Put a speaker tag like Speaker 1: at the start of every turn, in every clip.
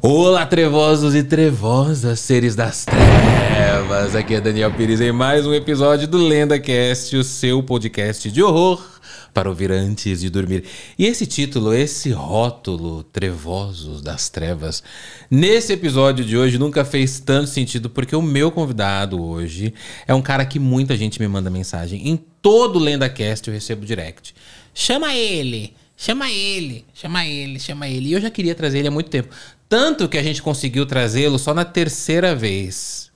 Speaker 1: Olá, trevosos e trevosas, seres das trevas! Aqui é Daniel Pires em mais um episódio do LendaCast, o seu podcast de horror para ouvir antes de dormir. E esse título, esse rótulo, Trevosos das Trevas, nesse episódio de hoje nunca fez tanto sentido porque o meu convidado hoje é um cara que muita gente me manda mensagem. Em todo LendaCast eu recebo direct. Chama ele! Chama ele, chama ele, chama ele. E eu já queria trazer ele há muito tempo. Tanto que a gente conseguiu trazê-lo só na terceira vez.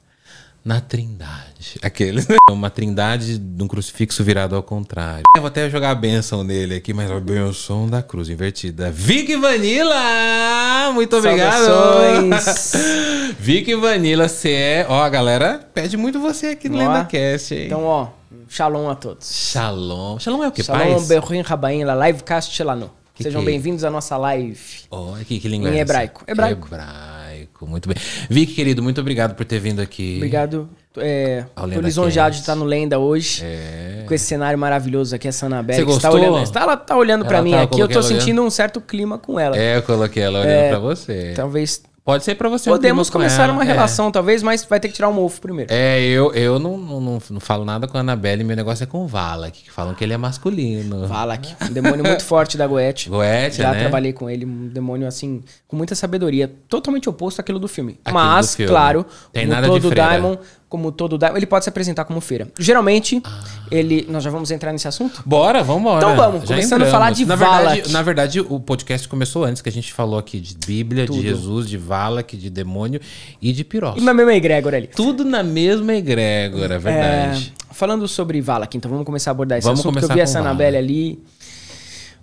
Speaker 1: Na Trindade. aquele né? Uma Trindade de um crucifixo virado ao contrário. Eu vou até jogar a benção nele aqui, mas a benção da cruz invertida. Vic Vanilla! Muito obrigado! Vic Vanilla, você é. Ó, a galera pede muito você
Speaker 2: aqui no LendaCast, hein? Então, ó, shalom a todos.
Speaker 1: Shalom.
Speaker 2: Shalom é o que? Shalom, Berrin Rabain, Livecast Chelanu. Que Sejam que... bem-vindos à nossa live.
Speaker 1: Oh, que, que língua Em é hebraico. Hebraico. Hebraico, muito bem. Vic, querido, muito obrigado por ter vindo aqui. Obrigado. É, tô
Speaker 2: lisonjeado de estar tá no Lenda hoje. É. Com esse cenário maravilhoso aqui, a Sanabel. Você tá gostou? Tá, tá olhando, ela tá olhando para mim aqui. Eu tô sentindo olhando. um certo clima com ela. É, eu
Speaker 1: coloquei ela olhando é, para você. Talvez Pode ser para você. Podemos começar com uma é. relação,
Speaker 2: é. talvez, mas vai ter que tirar um mofo primeiro.
Speaker 1: É, eu, eu não, não, não, não falo nada com a Anabelle, meu negócio é com o Valak, que falam que ele é masculino. Valak,
Speaker 2: um demônio muito
Speaker 1: forte da Goethe. Goethe, Já né? trabalhei
Speaker 2: com ele, um demônio assim, com muita sabedoria, totalmente oposto àquilo do filme. Aquilo mas, do filme. claro, Tem no nada todo de Diamond, como todo ele pode se apresentar como feira. Geralmente, ah. ele. Nós já vamos entrar nesse assunto?
Speaker 1: Bora, vamos embora. Então vamos, já começando a falar de na Valak. na verdade, o podcast começou antes, que a gente falou aqui de Bíblia, Tudo. de Jesus, de Valak, de demônio e de Piroca. E na mesma é egrégora ali. Tudo na mesma egrégora, é é, verdade.
Speaker 2: É, falando sobre Valak, então vamos começar a abordar esse vamos assunto, começar porque eu vi essa ali.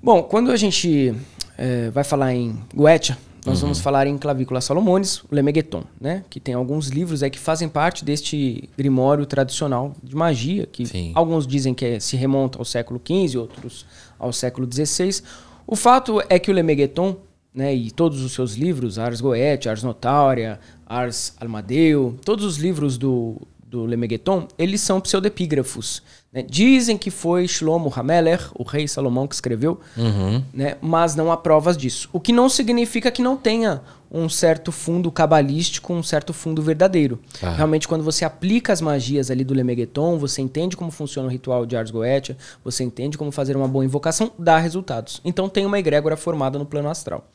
Speaker 2: Bom, quando a gente é, vai falar em Goetia, nós uhum. vamos falar em Clavícula Salomones, Lemegueton, né? Que tem alguns livros aí é, que fazem parte deste grimório tradicional de magia, que Sim. alguns dizem que é, se remonta ao século XV, outros ao século XVI. O fato é que o Lemegueton, né, e todos os seus livros, Ars Goethe, Ars Notaria, Ars Almadeu, todos os livros do do Lemegeton, eles são pseudepígrafos. Né? Dizem que foi Shlomo Hameler, o rei Salomão, que escreveu, uhum. né? mas não há provas disso. O que não significa que não tenha um certo fundo cabalístico, um certo fundo verdadeiro. Ah. Realmente, quando você aplica as magias ali do Lemegeton, você entende como funciona o ritual de Ars Goetia, você entende como fazer uma boa invocação, dá resultados. Então tem uma egrégora formada no plano astral.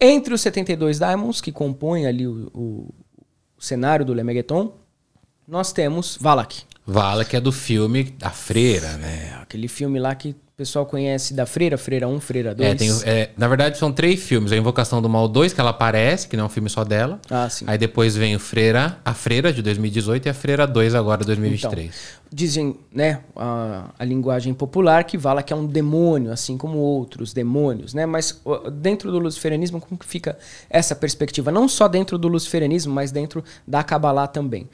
Speaker 2: Entre os 72 daimons que compõem ali o, o cenário do Lemegeton, nós temos Valak.
Speaker 1: Valak é do filme A Freira,
Speaker 2: né? Aquele filme lá que o pessoal conhece da Freira, Freira 1, Freira 2. É, tem,
Speaker 1: é, na verdade, são três filmes. A Invocação do Mal 2, que ela aparece, que não é um filme só dela. Ah, sim. Aí depois vem o Freira, a Freira de 2018 e a Freira 2 agora, 2023. Então,
Speaker 2: dizem, né, a, a linguagem popular que Vala que é um demônio, assim como outros demônios, né? Mas dentro do luciferianismo, como que fica essa perspectiva? Não só dentro do luciferianismo, mas dentro da Kabbalah também.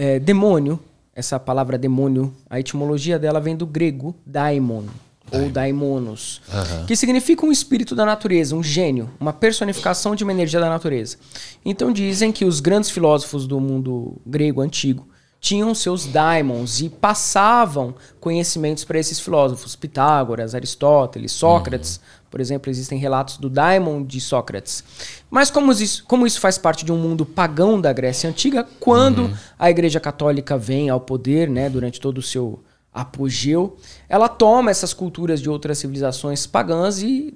Speaker 2: É, demônio, essa palavra demônio, a etimologia dela vem do grego daimon, ou daimonos, uhum. que significa um espírito da natureza, um gênio, uma personificação de uma energia da natureza. Então dizem que os grandes filósofos do mundo grego antigo tinham seus daimons e passavam conhecimentos para esses filósofos, Pitágoras, Aristóteles, Sócrates, uhum. Por exemplo, existem relatos do Daimon de Sócrates. Mas como isso, como isso faz parte de um mundo pagão da Grécia Antiga, quando uhum. a Igreja Católica vem ao poder, né, durante todo o seu apogeu, ela toma essas culturas de outras civilizações pagãs e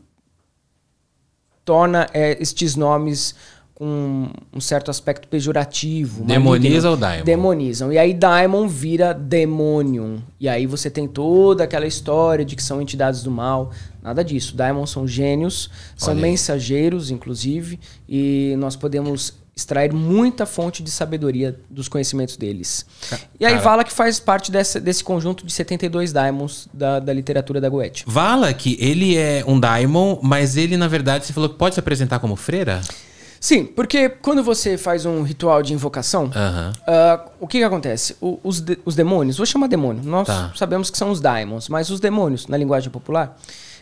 Speaker 2: torna é, estes nomes com um certo aspecto pejorativo. Demoniza o Daimon. Demonizam. E aí Daimon vira Demonium. E aí você tem toda aquela história de que são entidades do mal. Nada disso. Daimon são gênios, são mensageiros, inclusive, e nós podemos extrair muita fonte de sabedoria dos conhecimentos deles. e aí Vala que faz parte dessa, desse conjunto de 72 daimons da, da literatura da Goethe.
Speaker 1: Vala que ele é um daimon, mas ele na verdade se falou que pode se apresentar como freira?
Speaker 2: Sim, porque quando você faz um ritual de invocação,
Speaker 1: uh,
Speaker 2: o que, que acontece? O, os, de, os demônios, vou chamar demônio, nós tá. sabemos que são os daimons, mas os demônios, na linguagem popular,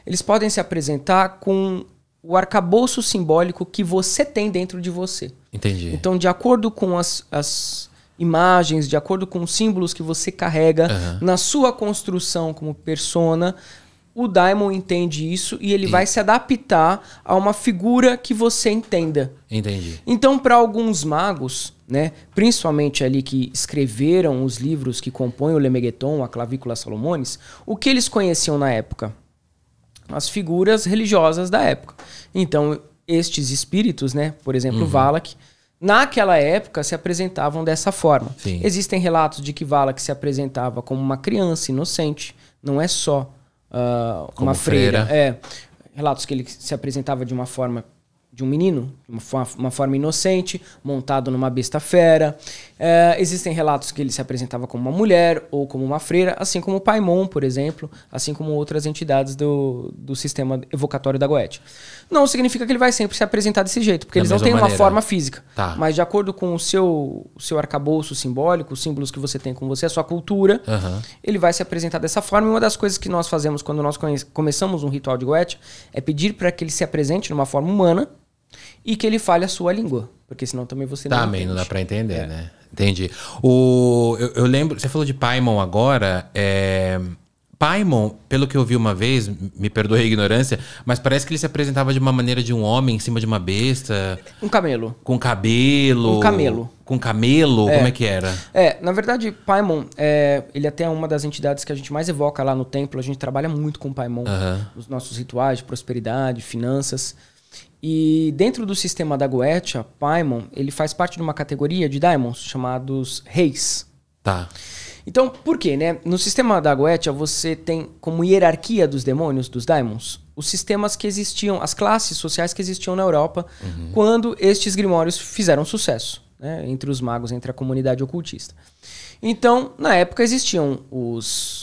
Speaker 2: eles podem se apresentar com o arcabouço simbólico que você tem dentro de você. Entendi. Então, de acordo com as, as imagens, de acordo com os símbolos que você carrega na sua construção como persona, o Daimon entende isso e ele e... vai se adaptar a uma figura que você entenda. Entendi. Então, para alguns magos, né, principalmente ali que escreveram os livros que compõem o Lemegeton, a Clavícula Salomones, o que eles conheciam na época? As figuras religiosas da época. Então, estes espíritos, né, por exemplo, uhum. Valak, naquela época se apresentavam dessa forma. Sim. Existem relatos de que Valak se apresentava como uma criança inocente, não é só uh, uma freira. freira. É, relatos que ele se apresentava de uma forma de um menino, uma, uma forma inocente, montado numa besta fera. É, existem relatos que ele se apresentava como uma mulher ou como uma freira, assim como o Paimon, por exemplo, assim como outras entidades do, do sistema evocatório da Goethe. Não significa que ele vai sempre se apresentar desse jeito, porque da eles não têm maneira. uma forma física. Tá. Mas de acordo com o seu, seu arcabouço simbólico, os símbolos que você tem com você, a sua cultura, uhum. ele vai se apresentar dessa forma. E uma das coisas que nós fazemos quando nós começamos um ritual de Goethe é pedir para que ele se apresente numa forma humana, e que ele fale a sua língua. Porque senão também você não Também entende. não dá para entender, é. né?
Speaker 1: Entendi. O, eu, eu, lembro, você falou de Paimon agora. É, Paimon, pelo que eu vi uma vez, me perdoe a ignorância, mas parece que ele se apresentava de uma maneira de um homem em cima de uma besta. Um camelo. Com cabelo. Um camelo. Com camelo, é. como é que era?
Speaker 2: É, na verdade, Paimon, é, ele é até é uma das entidades que a gente mais evoca lá no templo. A gente trabalha muito com Paimon. Uhum. Nos nossos rituais de prosperidade, finanças. E dentro do sistema da Goetia, Paimon, ele faz parte de uma categoria de Daimons chamados reis. Tá. Então, por quê, né? No sistema da Goetia, você tem como hierarquia dos demônios, dos daimons, os sistemas que existiam, as classes sociais que existiam na Europa uhum. quando estes grimórios fizeram sucesso, né? Entre os magos, entre a comunidade ocultista. Então, na época existiam os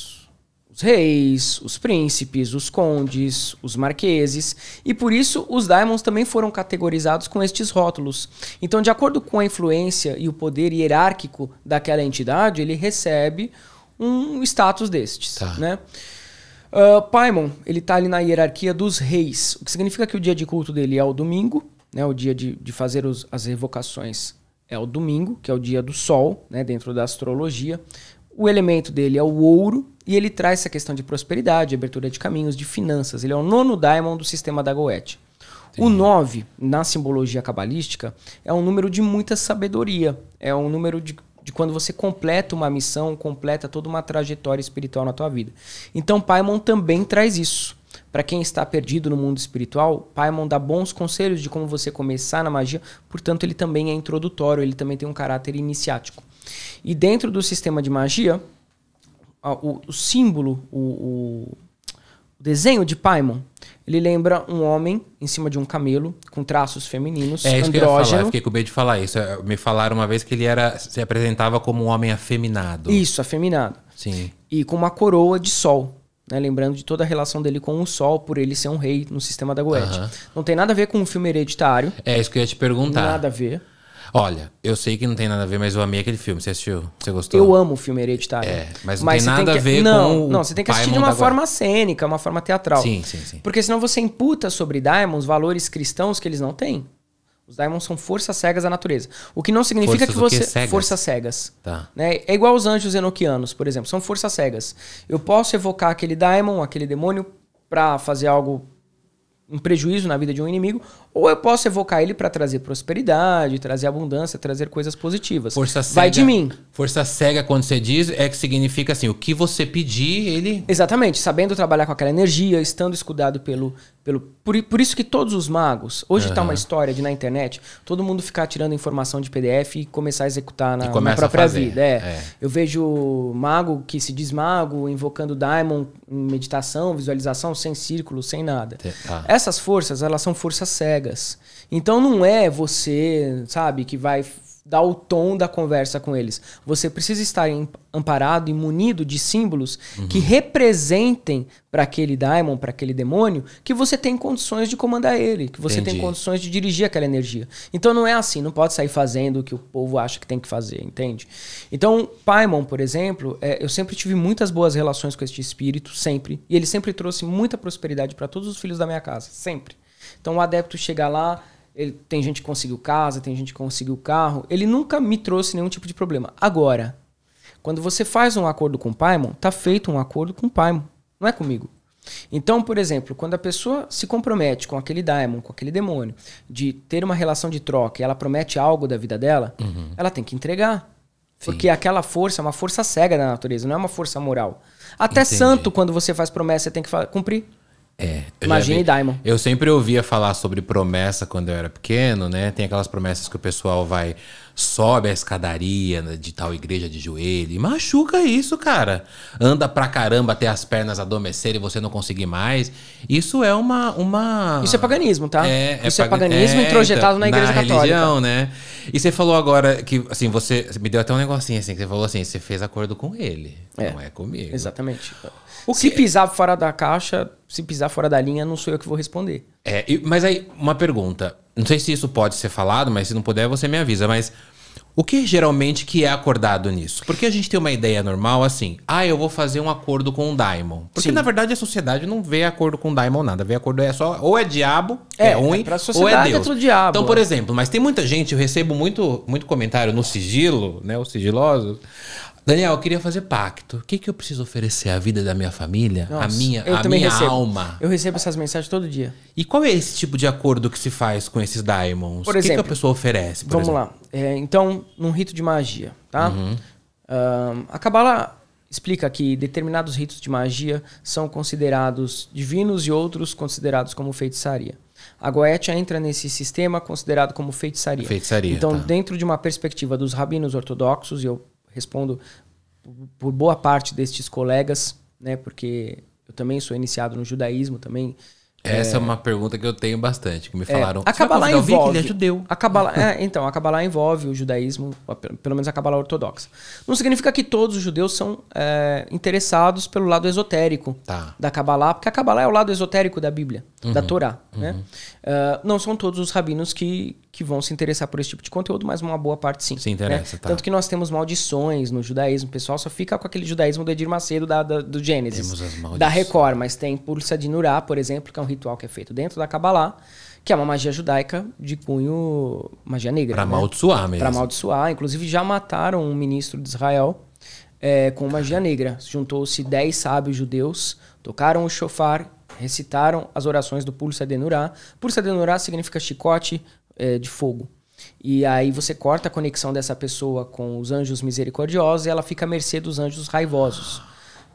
Speaker 2: os reis, os príncipes, os condes, os marqueses, e por isso os daimons também foram categorizados com estes rótulos. Então, de acordo com a influência e o poder hierárquico daquela entidade, ele recebe um status destes, tá. né? Uh, Paimon, ele está ali na hierarquia dos reis, o que significa que o dia de culto dele é o domingo, né, o dia de, de fazer os, as revocações é o domingo, que é o dia do sol, né, dentro da astrologia. O elemento dele é o ouro e ele traz essa questão de prosperidade, de abertura de caminhos, de finanças. Ele é o nono diamond do sistema da Goethe. O 9, na simbologia cabalística, é um número de muita sabedoria. É um número de, de quando você completa uma missão, completa toda uma trajetória espiritual na tua vida. Então, Paimon também traz isso. Para quem está perdido no mundo espiritual, Paimon dá bons conselhos de como você começar na magia, portanto, ele também é introdutório, ele também tem um caráter iniciático. E dentro do sistema de magia, o, o símbolo, o, o, desenho de Paimon, ele lembra um homem em cima de um camelo, com traços femininos, é, isso andrógeno. Que eu, ia falar. fiquei
Speaker 1: com medo de falar isso. É, me falaram uma vez que ele era se apresentava como um homem afeminado.
Speaker 2: Isso, afeminado. Sim. E com uma coroa de sol. Né, lembrando de toda a relação dele com o Sol, por ele ser um rei no sistema da Goethe. Uhum. Não tem nada a ver com o filme hereditário.
Speaker 1: É isso que eu ia te perguntar. Nada a ver. Olha, eu sei que não tem nada a ver, mas eu amei aquele filme. Você assistiu? Você gostou? Eu
Speaker 2: amo o filme hereditário. É, mas não mas tem nada tem que... a ver não, com. Não, você tem que assistir Paimon de uma forma cênica, uma forma teatral. Sim, sim, sim. Porque senão você imputa sobre Diamonds valores cristãos que eles não têm. Os daimons são forças cegas da natureza. O que não significa forças que você. Cegas? Forças cegas. Tá. Né? É igual os anjos enoquianos, por exemplo. São forças cegas. Eu posso evocar aquele daimon, aquele demônio, para fazer algo. Um prejuízo na vida de um inimigo, ou eu posso evocar ele para trazer prosperidade, trazer abundância, trazer coisas positivas. Força cega. Vai de mim.
Speaker 1: Força cega, quando você diz, é que significa assim: o que você pedir, ele.
Speaker 2: Exatamente. Sabendo trabalhar com aquela energia, estando escudado pelo pelo, por, por isso que todos os magos. Hoje está uhum. uma história de na internet todo mundo ficar tirando informação de PDF e começar a executar na, na própria vida. É. é. Eu vejo mago que se diz mago invocando Daimon em meditação, visualização, sem círculo, sem nada. Tá. Essas forças, elas são forças cegas. Então não é você, sabe, que vai dar o tom da conversa com eles. Você precisa estar amparado e munido de símbolos uhum. que representem para aquele daimon, para aquele demônio, que você tem condições de comandar ele, que você Entendi. tem condições de dirigir aquela energia. Então não é assim, não pode sair fazendo o que o povo acha que tem que fazer, entende? Então, Paimon, por exemplo, é, eu sempre tive muitas boas relações com este espírito, sempre. E ele sempre trouxe muita prosperidade para todos os filhos da minha casa, sempre. Então o adepto chega lá, ele, tem gente que conseguiu casa, tem gente que conseguiu carro. Ele nunca me trouxe nenhum tipo de problema. Agora, quando você faz um acordo com o Paimon, tá feito um acordo com o Paimon. Não é comigo. Então, por exemplo, quando a pessoa se compromete com aquele daimon, com aquele demônio, de ter uma relação de troca e ela promete algo da vida dela, uhum. ela tem que entregar. Sim. Porque aquela força é uma força cega da natureza, não é uma força moral. Até Entendi. santo, quando você faz promessa, você tem que cumprir.
Speaker 1: É. Imagine Diamond. Eu sempre ouvia falar sobre promessa quando eu era pequeno, né? Tem aquelas promessas que o pessoal vai sobe a escadaria de tal igreja de joelho. E machuca isso, cara. Anda pra caramba até as pernas adormecerem e você não conseguir mais. Isso é uma. uma... Isso é paganismo, tá? É, é isso é, é paganismo é, introjetado então, na igreja na católica. Religião, né? E você falou agora que, assim, você me deu até um negocinho assim, que você falou assim: você fez acordo com ele. É, não é comigo. Exatamente.
Speaker 2: O que... Se pisar fora da caixa, se pisar fora da linha, não sou eu que vou responder.
Speaker 1: É, mas aí, uma pergunta. Não sei se isso pode ser falado, mas se não puder, você me avisa. Mas o que geralmente que é acordado nisso? Porque a gente tem uma ideia normal assim, ah, eu vou fazer um acordo com o Daimon. Porque Sim. na verdade a sociedade não vê acordo com o Daimon nada, vê acordo é só ou é diabo, é, é ruim, é ou é, é Deus. É diabo. Então, por é. exemplo, mas tem muita gente, eu recebo muito, muito comentário no sigilo, né, os sigilosos. Daniel, eu queria fazer pacto. O que, que eu preciso oferecer à vida da minha família? Nossa, a minha, a minha recebo. alma? Eu recebo essas mensagens todo dia. E qual é esse tipo de acordo que se faz com esses diamonds? Por exemplo, o que, que a pessoa oferece? vamos exemplo? lá.
Speaker 2: É, então, num rito de magia, tá? Uhum. Um, a Kabbalah explica que determinados ritos de magia são considerados divinos e outros considerados como feitiçaria. A Goetia entra nesse sistema considerado como feitiçaria. feitiçaria então, tá. dentro de uma perspectiva dos rabinos ortodoxos, e eu respondo por boa parte destes colegas, né? Porque eu também sou iniciado no judaísmo também.
Speaker 1: Essa é, é uma pergunta que eu tenho bastante, que me é, falaram. É, a Kabbalah envolve. Ele é judeu. Acaba é,
Speaker 2: então, a lá envolve o judaísmo, pelo menos a Kabbalah ortodoxa. Não significa que todos os judeus são é, interessados pelo lado esotérico tá. da Kabbalah, porque a Kabbalah é o lado esotérico da Bíblia, uhum, da Torá. Né? Uhum. Né? Uh, não são todos os rabinos que, que vão se interessar por esse tipo de conteúdo, mas uma boa parte sim. Se né? interessa, né? tá. Tanto que nós temos maldições no judaísmo, o pessoal só fica com aquele judaísmo do Edir Macedo da, da, do Gênesis. Temos as maldições. Da Record, mas tem Pulsa de Nurá, por exemplo, que é um ritual que é feito dentro da Kabbalah, que é uma magia judaica de cunho magia negra.
Speaker 1: Para né? amaldiçoar mesmo. Para
Speaker 2: amaldiçoar. Inclusive já mataram um ministro de Israel é, com magia negra. Juntou-se dez sábios judeus, tocaram o chofar recitaram as orações do Pulsa de Nurá. Pulsa de Nurá significa chicote, é, de fogo. E aí você corta a conexão dessa pessoa com os anjos misericordiosos e ela fica à mercê dos anjos raivosos.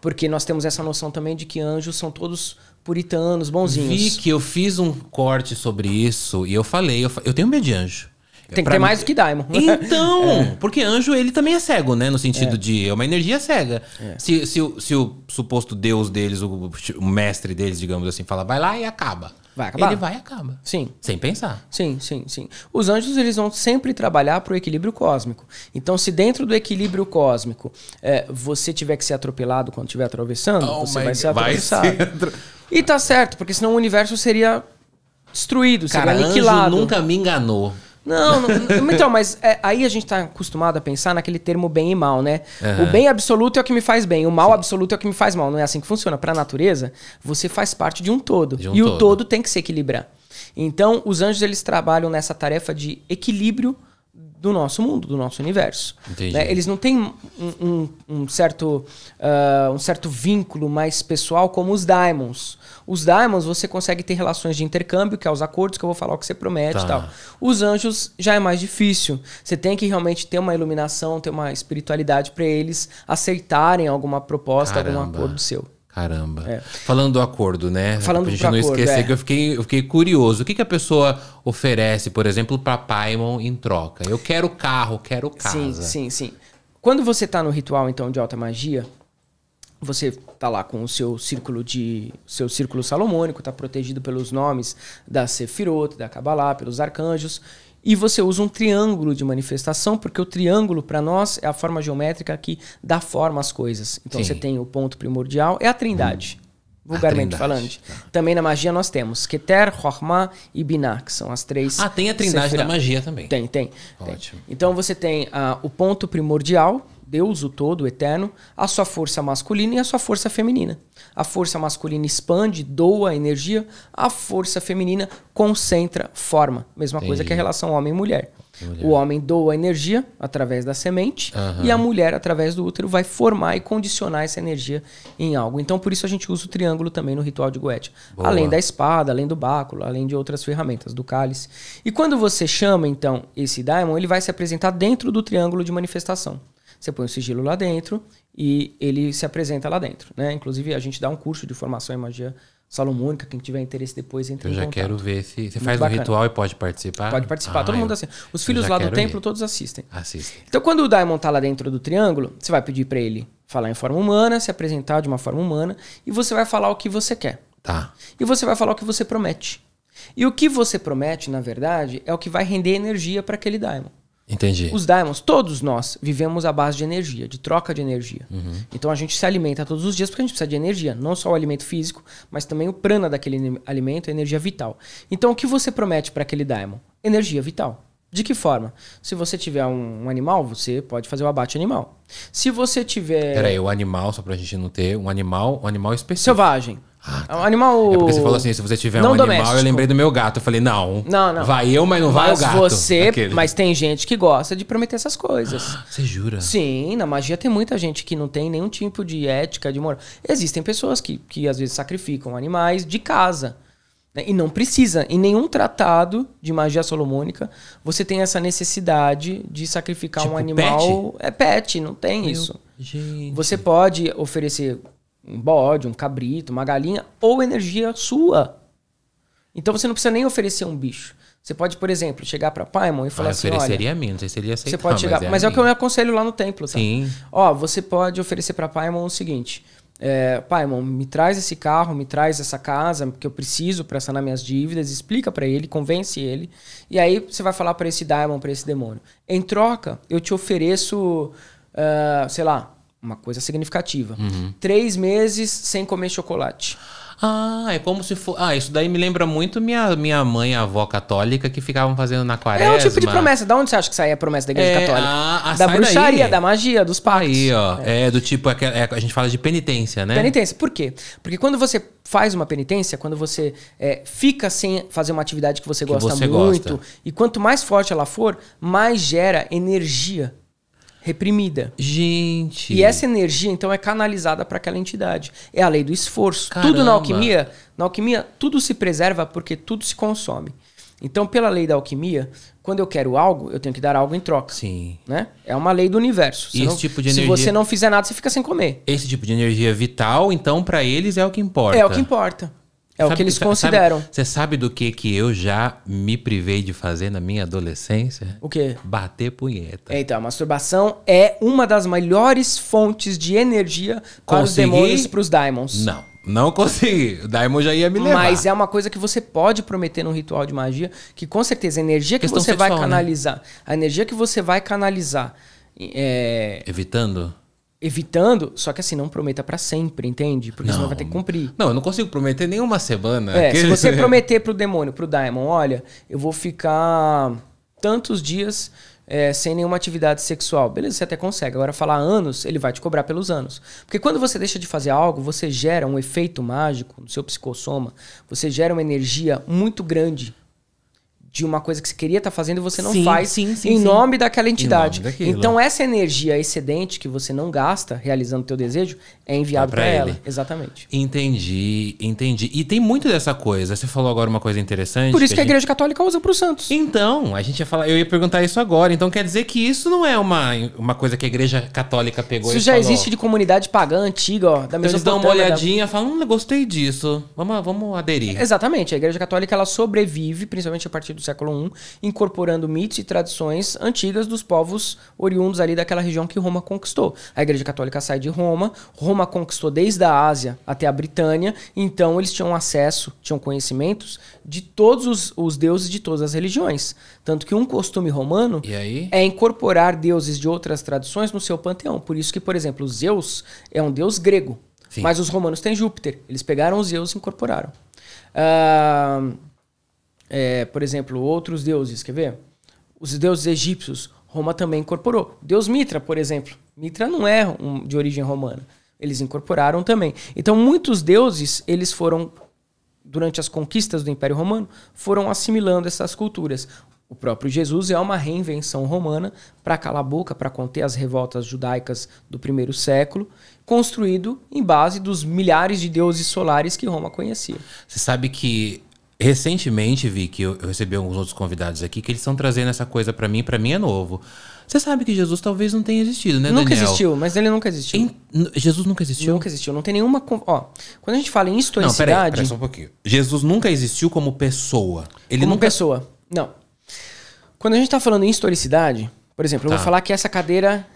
Speaker 2: Porque nós temos essa noção também de que anjos são todos puritanos, bonzinhos. Vi
Speaker 1: que eu fiz um corte sobre isso e eu falei, eu, eu tenho medo de anjo. É, Tem que ter mais
Speaker 2: do que Daimon. Então, é.
Speaker 1: porque anjo ele também é cego, né? No sentido é. de é uma energia cega. É. Se, se, o, se o suposto deus deles, o, o mestre deles, digamos assim, fala, vai lá e acaba. Vai acabar. Ele vai e acaba. Sim. Sem pensar.
Speaker 2: Sim, sim, sim. Os anjos eles vão sempre trabalhar para o equilíbrio cósmico. Então, se dentro do equilíbrio cósmico é, você tiver que ser atropelado quando estiver atravessando, oh você vai ser atravessado. Vai ser... E tá certo, porque senão o universo seria destruído, Cara, seria aniquilado. Anjo nunca me enganou. Não, não então, mas é, aí a gente está acostumado a pensar naquele termo bem e mal, né? Uhum. O bem absoluto é o que me faz bem, o mal Sim. absoluto é o que me faz mal. Não é assim que funciona. Para a natureza, você faz parte de um todo. De um e todo. o todo tem que se equilibrar. Então, os anjos eles trabalham nessa tarefa de equilíbrio do nosso mundo, do nosso universo. Né? Eles não têm um, um, um certo, uh, um certo vínculo mais pessoal como os Diamonds. Os Diamonds você consegue ter relações de intercâmbio, que é os acordos que eu vou falar o que você promete tá. e tal. Os anjos já é mais difícil. Você tem que realmente ter uma iluminação, ter uma espiritualidade para eles aceitarem alguma proposta, Caramba. algum acordo
Speaker 1: seu. Caramba. É. Falando do acordo, né? Falando pra gente não acordo, esquecer é. que eu fiquei, eu fiquei curioso. O que, que a pessoa oferece, por exemplo, para Paimon em troca? Eu quero carro, quero casa. Sim,
Speaker 2: sim, sim. Quando você está no ritual, então, de alta magia, você está lá com o seu círculo de seu círculo salomônico, está protegido pelos nomes da Sefirot, da Kabbalah, pelos arcanjos, e você usa um triângulo de manifestação, porque o triângulo, para nós, é a forma geométrica que dá forma às coisas. Então Sim. você tem o ponto primordial, é a trindade. Hum vulgarmente falando. Também na magia nós temos Keter, Rohma e Binah, que são as três. Ah, tem a trindade da magia também. Tem, tem. Ótimo. Tem. Então você tem uh, o ponto primordial, Deus, o todo, o eterno, a sua força masculina e a sua força feminina. A força masculina expande, doa energia, a força feminina concentra, forma. Mesma Entendi. coisa que a relação homem-mulher. Mulher. O homem doa energia através da semente uhum. e a mulher, através do útero, vai formar e condicionar essa energia em algo. Então, por isso a gente usa o triângulo também no ritual de Goethe. Boa. Além da espada, além do báculo, além de outras ferramentas, do cálice. E quando você chama, então, esse daimon, ele vai se apresentar dentro do triângulo de manifestação. Você põe o sigilo lá dentro e ele se apresenta lá dentro. Né? Inclusive, a gente dá um curso de formação em magia salomônica, quem tiver interesse depois entra Eu em contato. Eu já quero ver se... Você faz um ritual e pode participar? Pode participar, ah, todo mundo assim. Os filhos lá do templo ir. todos assistem. Assistem. Então, quando o Daimon tá lá dentro do triângulo, você vai pedir para ele falar em forma humana, se apresentar de uma forma humana, e você vai falar o que você quer. Tá. E você vai falar o que você promete. E o que você promete, na verdade, é o que vai render energia para aquele Daimon. Entendi. Os Diamonds, todos nós vivemos à base de energia, de troca de energia. Uhum. Então a gente se alimenta todos os dias porque a gente precisa de energia, não só o alimento físico, mas também o prana daquele alimento, a energia vital. Então o que você promete para aquele Diamond? Energia vital. De que forma? Se você tiver um, um, animal, você pode fazer o abate animal. Se você tiver. Peraí, o
Speaker 1: animal, só pra gente não ter, um animal, um animal específico. Selvagem. Ah, tá. É animal. É porque você falou assim: se você tiver não um animal, doméstico. eu lembrei do meu gato. Eu falei, não. Não, não. Vai eu, mas não vai o gato. Você, Aquele. mas
Speaker 2: tem gente que gosta de prometer essas coisas. Ah, você jura? Sim, na magia tem muita gente que não tem nenhum tipo de ética, de moral. Existem pessoas que, que às vezes sacrificam animais de casa. Né? E não precisa. Em nenhum tratado de magia solomônica você tem essa necessidade de sacrificar tipo um animal. Pet? É pet, não tem meu isso. Gente. Você pode oferecer um bode, um cabrito, uma galinha, ou energia sua. Então você não precisa nem oferecer um bicho. Você pode, por exemplo, chegar para Paimon e ah, falar ah, assim, ofereceria menos a mim, não sei se ele ia aceitar, Você pode chegar, mas é, mas é o que eu aconselho lá no templo, tá? Sim. Ó, você pode oferecer para Paimon o seguinte: é, Paimon, me traz esse carro, me traz essa casa que eu preciso para sanar minhas dívidas, explica para ele, convence ele, e aí você vai falar para esse Daimon, para esse demônio. Em troca, eu te ofereço, uh, sei lá, uma coisa significativa. Uhum. Três meses sem comer chocolate.
Speaker 1: Ah, é como se for. Ah, isso daí me lembra muito minha, minha mãe, avó católica, que ficavam fazendo na quaresma. É o tipo de promessa.
Speaker 2: Da onde você acha que saía a promessa da igreja é, católica? A, ah, a ah, da bruxaria, daí. da magia, dos pactos.
Speaker 1: Aí, ó. É, é do tipo, é, é, a gente fala de penitência, né? Penitência.
Speaker 2: Por quê? Porque quando você faz uma penitência, quando você é, fica sem fazer uma atividade que você gosta que você muito, gosta. e quanto mais forte ela for, mais gera energia reprimida. Gente. E essa energia, então, é canalizada para aquela entidade. É a lei do esforço. Caramba. Tudo na alquimia, na alquimia, tudo se preserva porque tudo se consome. Então, pela lei da alquimia, quando eu quero algo, eu tenho que dar algo em troca. Sim. Né? É uma lei do universo. Você esse não, tipo de energia. Se você não fizer nada, você fica sem comer.
Speaker 1: Esse tipo de energia vital, então, para eles é o que importa. É o que importa. É sabe, o que eles consideram. Você sabe do que que eu já me privei de fazer na minha adolescência? O quê? Bater punheta.
Speaker 2: Então, a masturbação é uma das melhores fontes de energia para os demônios e para os diamonds. Não.
Speaker 1: Não consegui. O diamond já ia me levar. Mas é uma
Speaker 2: coisa que você pode prometer num ritual de magia, que com certeza a energia que Questão você sexual, vai né? canalizar, né? a energia que você vai canalizar. É...
Speaker 1: Evitando?
Speaker 2: evitando, só que assim, não prometa para sempre, entende? Porque não. senão vai ter que cumprir.
Speaker 1: Não, eu não consigo prometer nenhuma semana. É, que... se você prometer
Speaker 2: pro demônio, pro diamond olha, eu vou ficar tantos dias é, sem nenhuma atividade sexual. Beleza, você até consegue. Agora, falar anos, ele vai te cobrar pelos anos. Porque quando você deixa de fazer algo, você gera um efeito mágico no seu psicossoma, você gera uma energia muito grande de uma coisa que você queria estar tá fazendo e você não sim, faz sim, sim, em nome daquela entidade. Nome então essa energia excedente que você não gasta realizando o teu desejo é enviado tá para ela. Exatamente.
Speaker 1: Entendi, entendi. E tem muito dessa coisa. Você falou agora uma coisa interessante. Por isso que, a, que a gente... igreja
Speaker 2: católica usa para os santos. Então,
Speaker 1: a gente ia falar, eu ia perguntar isso agora. Então quer dizer que isso não é uma, uma coisa que a igreja católica pegou Isso já falou. existe de
Speaker 2: comunidade pagã antiga, ó, da mesma Eles dão uma olhadinha,
Speaker 1: da... falam, hum, gostei disso. Vamos, vamos aderir.
Speaker 2: Exatamente. A igreja católica ela sobrevive principalmente a partir do do século I, incorporando mitos e tradições antigas dos povos oriundos ali daquela região que Roma conquistou. A Igreja Católica sai de Roma, Roma conquistou desde a Ásia até a Britânia, então eles tinham acesso, tinham conhecimentos de todos os, os deuses de todas as religiões. Tanto que um costume romano é incorporar deuses de outras tradições no seu panteão. Por isso que, por exemplo, Zeus é um deus grego. Sim. Mas os romanos têm Júpiter. Eles pegaram os Zeus e incorporaram. Uh, é, por exemplo, outros deuses, quer ver? Os deuses egípcios, Roma também incorporou. Deus Mitra, por exemplo. Mitra não é um, de origem romana. Eles incorporaram também. Então, muitos deuses, eles foram, durante as conquistas do Império Romano, foram assimilando essas culturas. O próprio Jesus é uma reinvenção romana para calar a boca, para conter as revoltas judaicas do primeiro século, construído em base dos milhares de deuses solares que Roma conhecia.
Speaker 1: Você sabe que Recentemente vi que eu, recebi alguns outros convidados aqui que eles estão trazendo essa coisa para mim, para mim é novo. Você sabe que Jesus talvez não tenha existido, né, nunca Daniel? Nunca existiu, mas ele nunca existiu. Em,
Speaker 2: Jesus nunca existiu? Nunca existiu, não tem nenhuma... Ó, quando a gente fala em historicidade... Não, peraí, peraí só um
Speaker 1: pouquinho. Jesus nunca existiu como pessoa. Ele como nunca... pessoa,
Speaker 2: não. Quando a gente tá falando em historicidade, por exemplo, tá. eu vou tá. falar que essa cadeira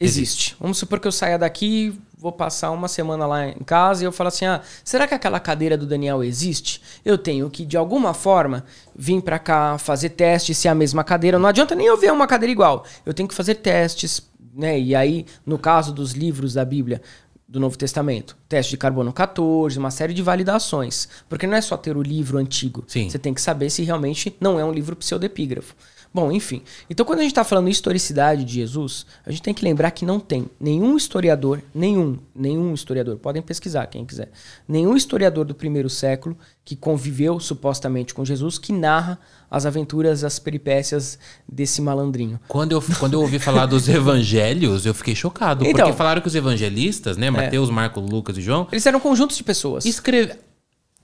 Speaker 2: existe. existe. Vamos supor que eu saia daqui vou passar uma semana lá em casa e eu falo assim: ah, será que aquela cadeira do Daniel existe? Eu tenho que, de alguma forma, vir para cá, fazer teste se é a mesma cadeira. Não adianta nem eu ver uma cadeira igual. Eu tenho que fazer testes, né? E aí, no caso dos livros da Bíblia, do Novo Testamento. Teste de carbono 14, uma série de validações. Porque não é só ter o livro antigo. Sim. Você tem que saber se realmente não é um livro pseudepígrafo. Bom, enfim. Então, quando a gente está falando historicidade de Jesus, a gente tem que lembrar que não tem nenhum historiador, nenhum, nenhum historiador, podem pesquisar quem quiser, nenhum historiador do primeiro século que conviveu supostamente com Jesus que narra as aventuras, as peripécias desse malandrinho. Quando eu, quando eu ouvi falar dos
Speaker 1: evangelhos, eu fiquei chocado. Então, porque falaram que os evangelistas, né? É. Mateus, é, Marcos, Lucas e João.
Speaker 2: Eles eram conjuntos de pessoas. Escreve...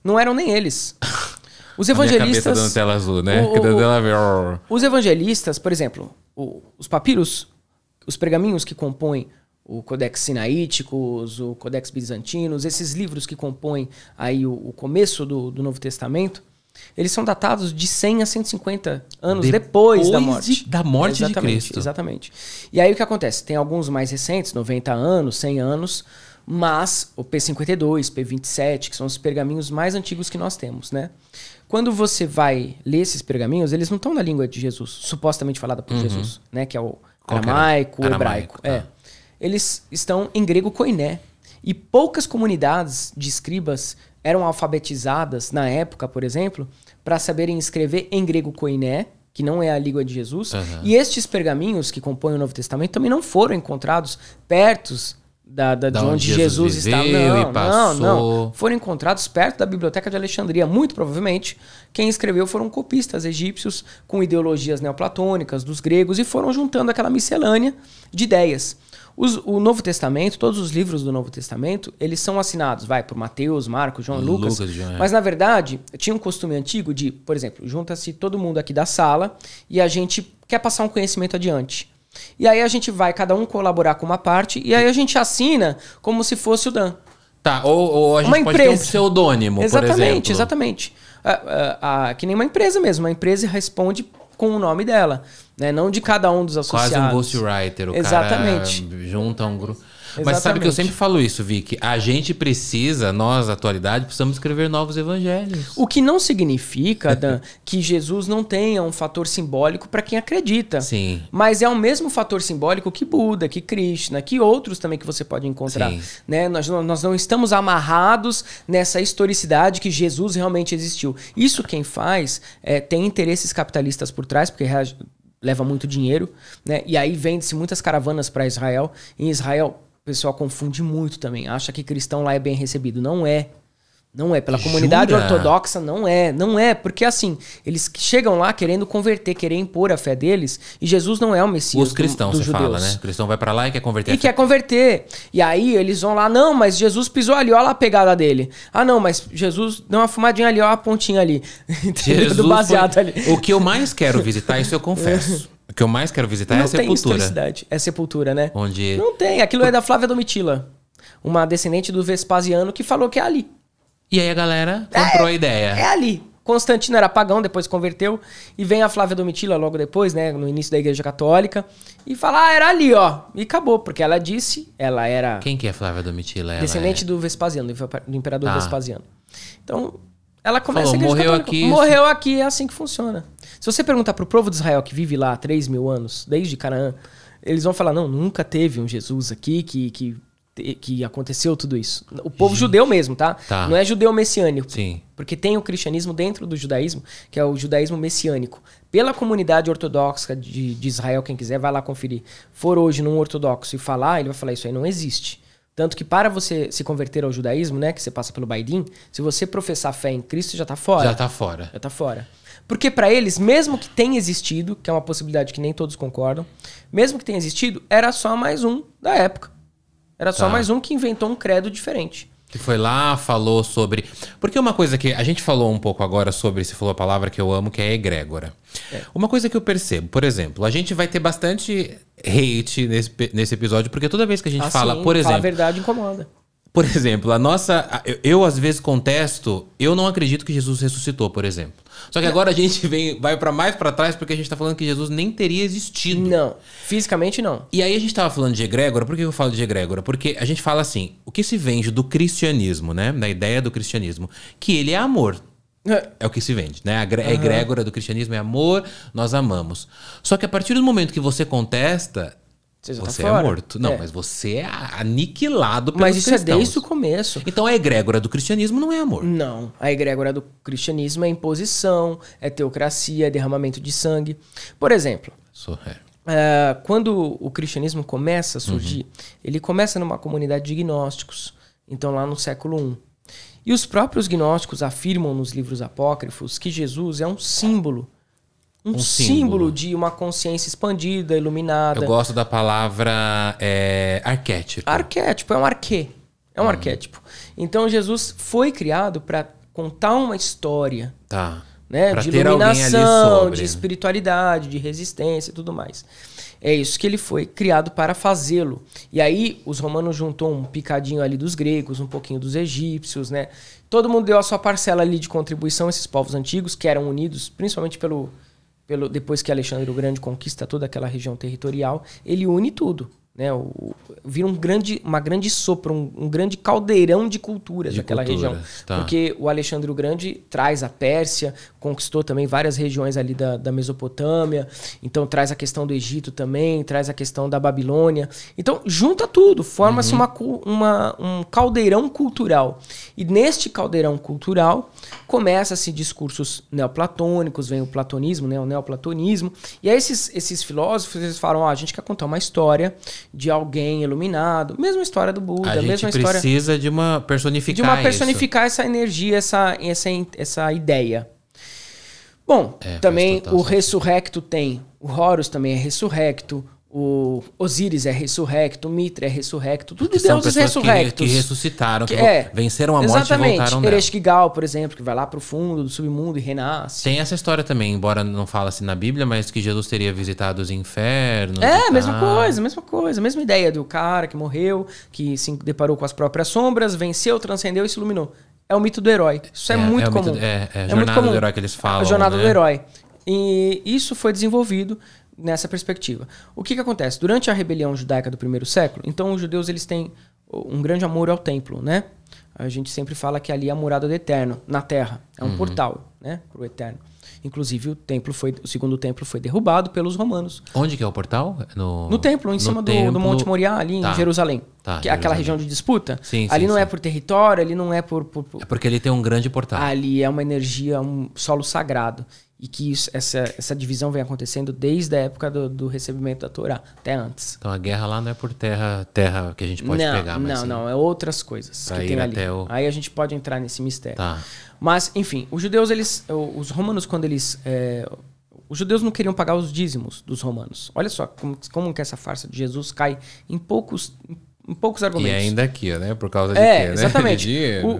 Speaker 2: Não eram nem eles. Os evangelistas. A minha cabeça tela azul, né? O, o,
Speaker 1: o,
Speaker 2: os evangelistas, por exemplo, os papiros, os pergaminhos que compõem o Codex Sinaíticos, o Codex Bizantinos, esses livros que compõem aí o, o começo do, do, Novo Testamento, eles são datados de 100 a 150 anos depois, depois da morte. De, da morte é, de Cristo. Exatamente. E aí o que acontece? Tem alguns mais recentes, 90 anos, 100 anos, mas o P52, P27, que são os pergaminhos mais antigos que nós temos, né? Quando você vai ler esses pergaminhos, eles não estão na língua de Jesus, supostamente falada por uhum. Jesus, né? Que é o aramaico, aramaico hebraico. Tá. É. Eles estão em grego koiné. E poucas comunidades de escribas eram alfabetizadas na época, por exemplo, para saberem escrever em grego koiné, que não é a língua de Jesus. Uhum. E estes pergaminhos que compõem o Novo Testamento também não foram encontrados perto da, da, da de onde Jesus, Jesus estava. Não, não, não. Foram encontrados perto da biblioteca de Alexandria. Muito provavelmente, quem escreveu foram copistas egípcios com ideologias neoplatônicas dos gregos e foram juntando aquela miscelânea de ideias. Os, o Novo Testamento, todos os livros do Novo Testamento, eles são assinados, vai, por Mateus, Marcos, João, Lucas. Lucas João, é. Mas, na verdade, tinha um costume antigo de, por exemplo, junta-se todo mundo aqui da sala e a gente quer passar um conhecimento adiante. E aí a gente vai cada um colaborar com uma parte e aí a gente assina como se fosse o Dan.
Speaker 1: Tá, ou, ou a gente uma pode empresa. ter um pseudônimo, exatamente, por exemplo.
Speaker 2: Exatamente, exatamente. Que nem uma empresa mesmo. Uma empresa responde com o nome dela, né? Não de cada um dos associados. Quase um ghostwriter. O exatamente. cara
Speaker 1: junta um grupo... Mas sabe que eu sempre falo isso, Vicky. A gente precisa, nós, atualidade, precisamos escrever novos evangelhos. O que não significa, Dan, que Jesus não tenha um fator simbólico para quem acredita. Sim.
Speaker 2: Mas é o mesmo fator simbólico que Buda, que Krishna, que outros também que você pode encontrar. Sim. Né? Nós, nós não estamos amarrados nessa historicidade que Jesus realmente existiu. Isso quem faz é, tem interesses capitalistas por trás, porque leva muito dinheiro, né? E aí vende-se muitas caravanas para Israel. Em Israel o pessoal confunde muito também. Acha que cristão lá é bem recebido. Não é. Não é. Pela Jura? comunidade ortodoxa, não é. Não é. Porque assim, eles chegam lá querendo converter, querendo impor a fé deles. E Jesus não é o
Speaker 1: Messias. Os cristãos, do, do você judeus. fala, né? O cristão vai para lá e quer converter. E quer
Speaker 2: converter. E aí eles vão lá, não, mas Jesus pisou ali, olha lá a pegada dele. Ah, não, mas Jesus deu uma fumadinha ali, olha a pontinha ali.
Speaker 1: Jesus do baseado foi... ali. O que eu mais quero visitar, isso eu confesso. O que eu mais quero visitar é não é a sepultura. cidade É sepultura, né? Onde. Não
Speaker 2: tem. Aquilo é da Flávia Domitila, uma descendente do Vespasiano que falou que é ali.
Speaker 1: E aí a galera comprou é, a ideia. É
Speaker 2: ali. Constantino era pagão, depois converteu. E vem a Flávia Domitila logo depois, né? No início da Igreja Católica. E fala, ah, era ali, ó. E acabou, porque ela disse, ela era. Quem que é Flávia Domitila? Ela descendente é... do Vespasiano, do imperador tá. Vespasiano. Então, ela começa Falou, a Igreja morreu Católica. Aqui, morreu aqui, é assim que funciona. Se você perguntar para o povo de Israel que vive lá há 3 mil anos, desde Canaã, eles vão falar: não, nunca teve um Jesus aqui que, que que aconteceu tudo isso. O povo Gente, judeu mesmo, tá? tá? Não é judeu messiânico. Sim. Porque tem o cristianismo dentro do judaísmo, que é o judaísmo messiânico. Pela comunidade ortodoxa de, de Israel, quem quiser, vai lá conferir. For hoje num ortodoxo e falar, ele vai falar: Isso aí não existe. Tanto que para você se converter ao judaísmo, né, que você passa pelo Baidim, se você professar fé em Cristo, já tá fora. Já tá fora. Já tá fora. Porque para eles, mesmo que tenha existido, que é uma possibilidade que nem todos concordam, mesmo que tenha existido, era só mais um da época. Era só tá. mais um que inventou um credo diferente.
Speaker 1: Que foi lá, falou sobre. Porque uma coisa que a gente falou um pouco agora sobre, se falou a palavra que eu amo, que é egrégora. É. Uma coisa que eu percebo, por exemplo, a gente vai ter bastante hate nesse, nesse episódio, porque toda vez que a gente ah, fala, sim, por exemplo. A
Speaker 2: verdade incomoda
Speaker 1: por exemplo, a nossa. Eu, eu, às vezes contesto, eu não acredito que Jesus ressuscitou, por exemplo. Só que agora a gente vem, vai para mais para trás porque a gente tá falando que Jesus nem teria existido. Não, fisicamente não. E aí a gente tava falando de egrégora, por que eu falo de egrégora? Porque a gente fala assim, o que se vende do cristianismo, né? Da ideia do cristianismo, que ele é amor. É, é o que se vende, né? A uhum. egrégora do cristianismo é amor, nós amamos. Só que a partir do momento que você contesta,
Speaker 2: você, tá você tá é morto. Não, é. mas
Speaker 1: você é aniquilado pelos Mas isso é cristãos. é desde o começo. Então a egrégora do cristianismo não é amor. Não. A egrégora do cristianismo
Speaker 2: é imposição, é teocracia, é derramamento de sangue. Por exemplo, isso é. uh, quando o cristianismo começa a surgir, uhum. ele começa numa comunidade de gnósticos. Então lá no século I. E os próprios gnósticos afirmam nos livros apócrifos que Jesus é um símbolo um, um símbolo. símbolo. de uma consciência expandida, iluminada. Eu gosto
Speaker 1: da palavra é, arquétipo.
Speaker 2: Arquétipo, é um arquê. É um hum. arquétipo. Então Jesus foi criado para contar uma história.
Speaker 1: Tá. Né? de iluminação, de
Speaker 2: espiritualidade, de resistência e tudo mais. É isso que ele foi criado para fazê-lo. E aí os romanos juntou um picadinho ali dos gregos, um pouquinho dos egípcios, né? Todo mundo deu a sua parcela ali de contribuição esses povos antigos que eram unidos principalmente pelo pelo, depois que Alexandre o Grande conquista toda aquela região territorial, ele une tudo né, o, vira um grande, uma grande sopa, um, um grande caldeirão de culturas de daquela culturas, região. Tá. Porque o Alexandre o Grande traz a Pérsia, conquistou também várias regiões ali da, da Mesopotâmia, então traz a questão do Egito também, traz a questão da Babilônia. Então junta tudo, forma-se uhum. uma, uma, um caldeirão cultural. E neste caldeirão cultural começa-se discursos neoplatônicos, vem o platonismo, né, o neoplatonismo, e aí esses, esses filósofos eles falam, ah, a gente quer contar uma história de alguém iluminado. Mesma história do Buda, a mesma história. precisa
Speaker 1: de uma personificar. De uma personificar
Speaker 2: isso. essa energia, essa, essa, essa ideia. Bom, é, também o ressurrecto tem. O Horus também é ressurrecto o Osíris é ressurrecto, Mitra é ressurrecto, tudo são deuses é ressurrectos. Que, que ressuscitaram, que, que é, venceram a morte exatamente. e voltaram Exatamente. Ereshkigal, por exemplo, que vai lá pro fundo do submundo e renasce.
Speaker 1: Tem essa história também, embora não fala assim na Bíblia, mas que Jesus teria visitado os infernos. É, mesma tal. coisa,
Speaker 2: mesma coisa, mesma ideia do cara que morreu, que se deparou com as próprias sombras, venceu, transcendeu e se iluminou. É o mito do herói. Isso é, é muito é comum. Mito, é, é, a é jornada do herói que eles falam. A jornada né? do herói. E isso foi desenvolvido nessa perspectiva. O que, que acontece? Durante a rebelião judaica do primeiro século, então os judeus eles têm um grande amor ao templo, né? A gente sempre fala que ali é a morada do eterno, na terra. É um uhum. portal, né? Para o eterno. Inclusive, o templo foi, o segundo templo foi derrubado pelos romanos.
Speaker 1: Onde que é o portal? É no, no templo, em no cima templo... Do, do, Monte Moriá, ali tá. em Jerusalém. Tá, que é aquela região de disputa. Sim, ali é sim, não sim. é
Speaker 2: por território, ali não é por, por, por,
Speaker 1: É porque ele tem um grande portal.
Speaker 2: Ali é uma energia, um solo sagrado e que isso, essa, essa divisão vem acontecendo desde a época do, do, recebimento da Torá, até antes.
Speaker 1: Então a guerra lá não é por terra, terra que a gente pode não, pegar, mas. Não, sim. não, é
Speaker 2: outras coisas pra que tem ali. O... Aí a gente pode entrar nesse mistério. Tá. Mas, enfim, os judeus, eles. Os romanos, quando eles. É, os judeus não queriam pagar os dízimos dos romanos. Olha só como, como que essa farsa de Jesus cai em poucos, em poucos argumentos. E ainda
Speaker 1: aqui, né? Por causa de é, quê, né? Exatamente.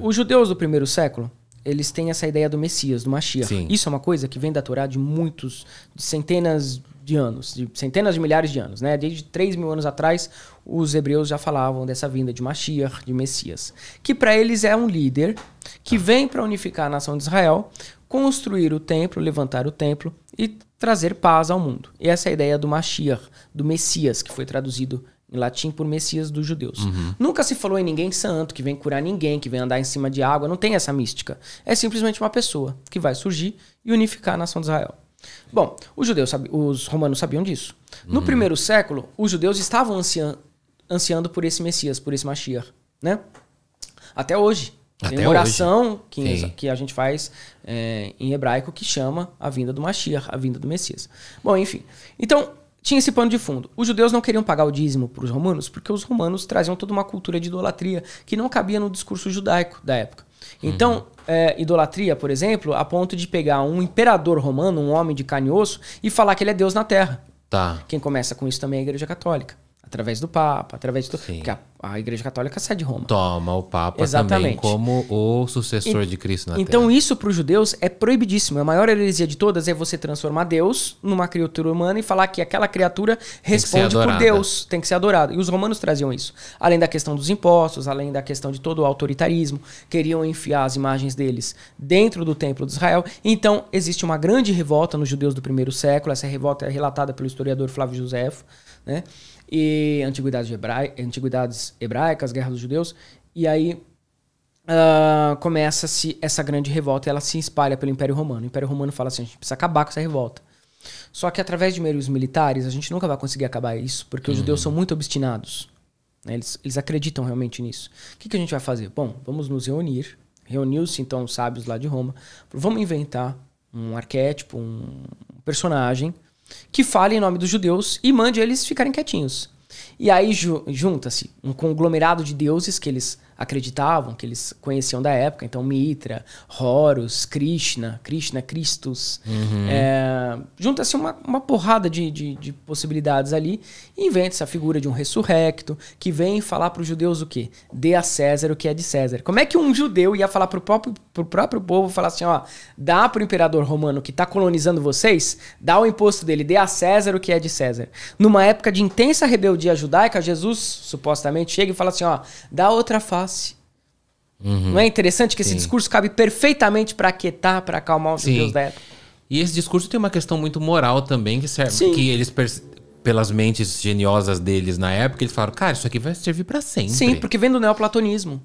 Speaker 2: Os judeus do primeiro século, eles têm essa ideia do Messias, do Mashiach. Sim. Isso é uma coisa que vem da Torá de muitos, de centenas de anos, de centenas de milhares de anos, né? Desde 3 mil anos atrás, os hebreus já falavam dessa vinda de Mashiach, de Messias, que para eles é um líder que tá. vem para unificar a nação de Israel, construir o templo, levantar o templo e trazer paz ao mundo. E essa é a ideia do Mashiach, do Messias, que foi traduzido em latim por Messias dos judeus. Uhum. Nunca se falou em ninguém santo, que vem curar ninguém, que vem andar em cima de água, não tem essa mística. É simplesmente uma pessoa que vai surgir e unificar a nação de Israel. Bom, os judeus, os romanos sabiam disso. No uhum. primeiro século, os judeus estavam ansiando, ansiando por esse Messias, por esse Mashiach, né? Até hoje. Até tem uma oração que, que, a gente faz é, em hebraico que chama a vinda do Mashiach, a vinda do Messias. Bom, enfim. Então, tinha esse pano de fundo. Os judeus não queriam pagar o dízimo para os romanos porque os romanos traziam toda uma cultura de idolatria que não cabia no discurso judaico da época. Uhum. Então, uhum. é, idolatria, por exemplo, a ponto de pegar um imperador romano, um homem de carne e osso, e falar que ele é Deus na terra. Tá. Quem começa com isso também é a Igreja Católica. Através do Papa, através do. Sim. Porque a, a, Igreja Católica sai de Roma.
Speaker 1: Toma o Papa Exatamente. também como o sucessor e, de Cristo na então Terra.
Speaker 2: Então, isso para os judeus é proibidíssimo. A maior heresia de todas é você transformar Deus numa criatura humana e falar que aquela criatura responde por Deus, tem que ser adorado. E os romanos traziam isso. Além da questão dos impostos, além da questão de todo o autoritarismo, queriam enfiar as imagens deles dentro do templo de Israel. Então, existe uma grande revolta nos judeus do primeiro século. Essa revolta é relatada pelo historiador Flávio Josefo, né? e antiguidades, antiguidades hebraicas, guerra dos judeus. E aí uh, começa-se essa grande revolta e ela se espalha pelo Império Romano. O Império Romano fala assim: a gente precisa acabar com essa revolta. Só que através de meios militares, a gente nunca vai conseguir acabar isso, porque uhum. os judeus uhum. são muito obstinados. Né? Eles, eles acreditam realmente nisso. O que, que a gente vai fazer? Bom, vamos nos reunir. Reuniu-se então os sábios lá de Roma. Vamos inventar um arquétipo, um personagem que fale em nome dos judeus e mande eles ficarem quietinhos. E aí ju junta-se um conglomerado de deuses que eles acreditavam, que eles conheciam da época. Então, Mitra, Horus, Krishna, Krishna, Christus. Uhum. É, Junta-se uma, uma porrada de, de, de possibilidades ali e inventa-se a figura de um ressurrecto que vem falar para os judeus o quê? Dê a César o que é de César. Como é que um judeu ia falar para o próprio, pro próprio povo, falar assim, ó, dá para o imperador romano que está colonizando vocês, dá o imposto dele, dê a César o que é de César. Numa época de intensa rebeldia judaica, Jesus supostamente chega e fala assim, ó, dá outra face passe. Uhum. Não é interessante que Sim. esse discurso cabe perfeitamente para aquietar, para acalmar os Sim. judeus da
Speaker 1: época. E esse discurso tem uma questão muito moral também, que serve, Sim. que eles pelas mentes geniosas deles na época, eles falaram, cara, isso aqui vai servir para sempre. Sim, porque
Speaker 2: vem do neoplatonismo.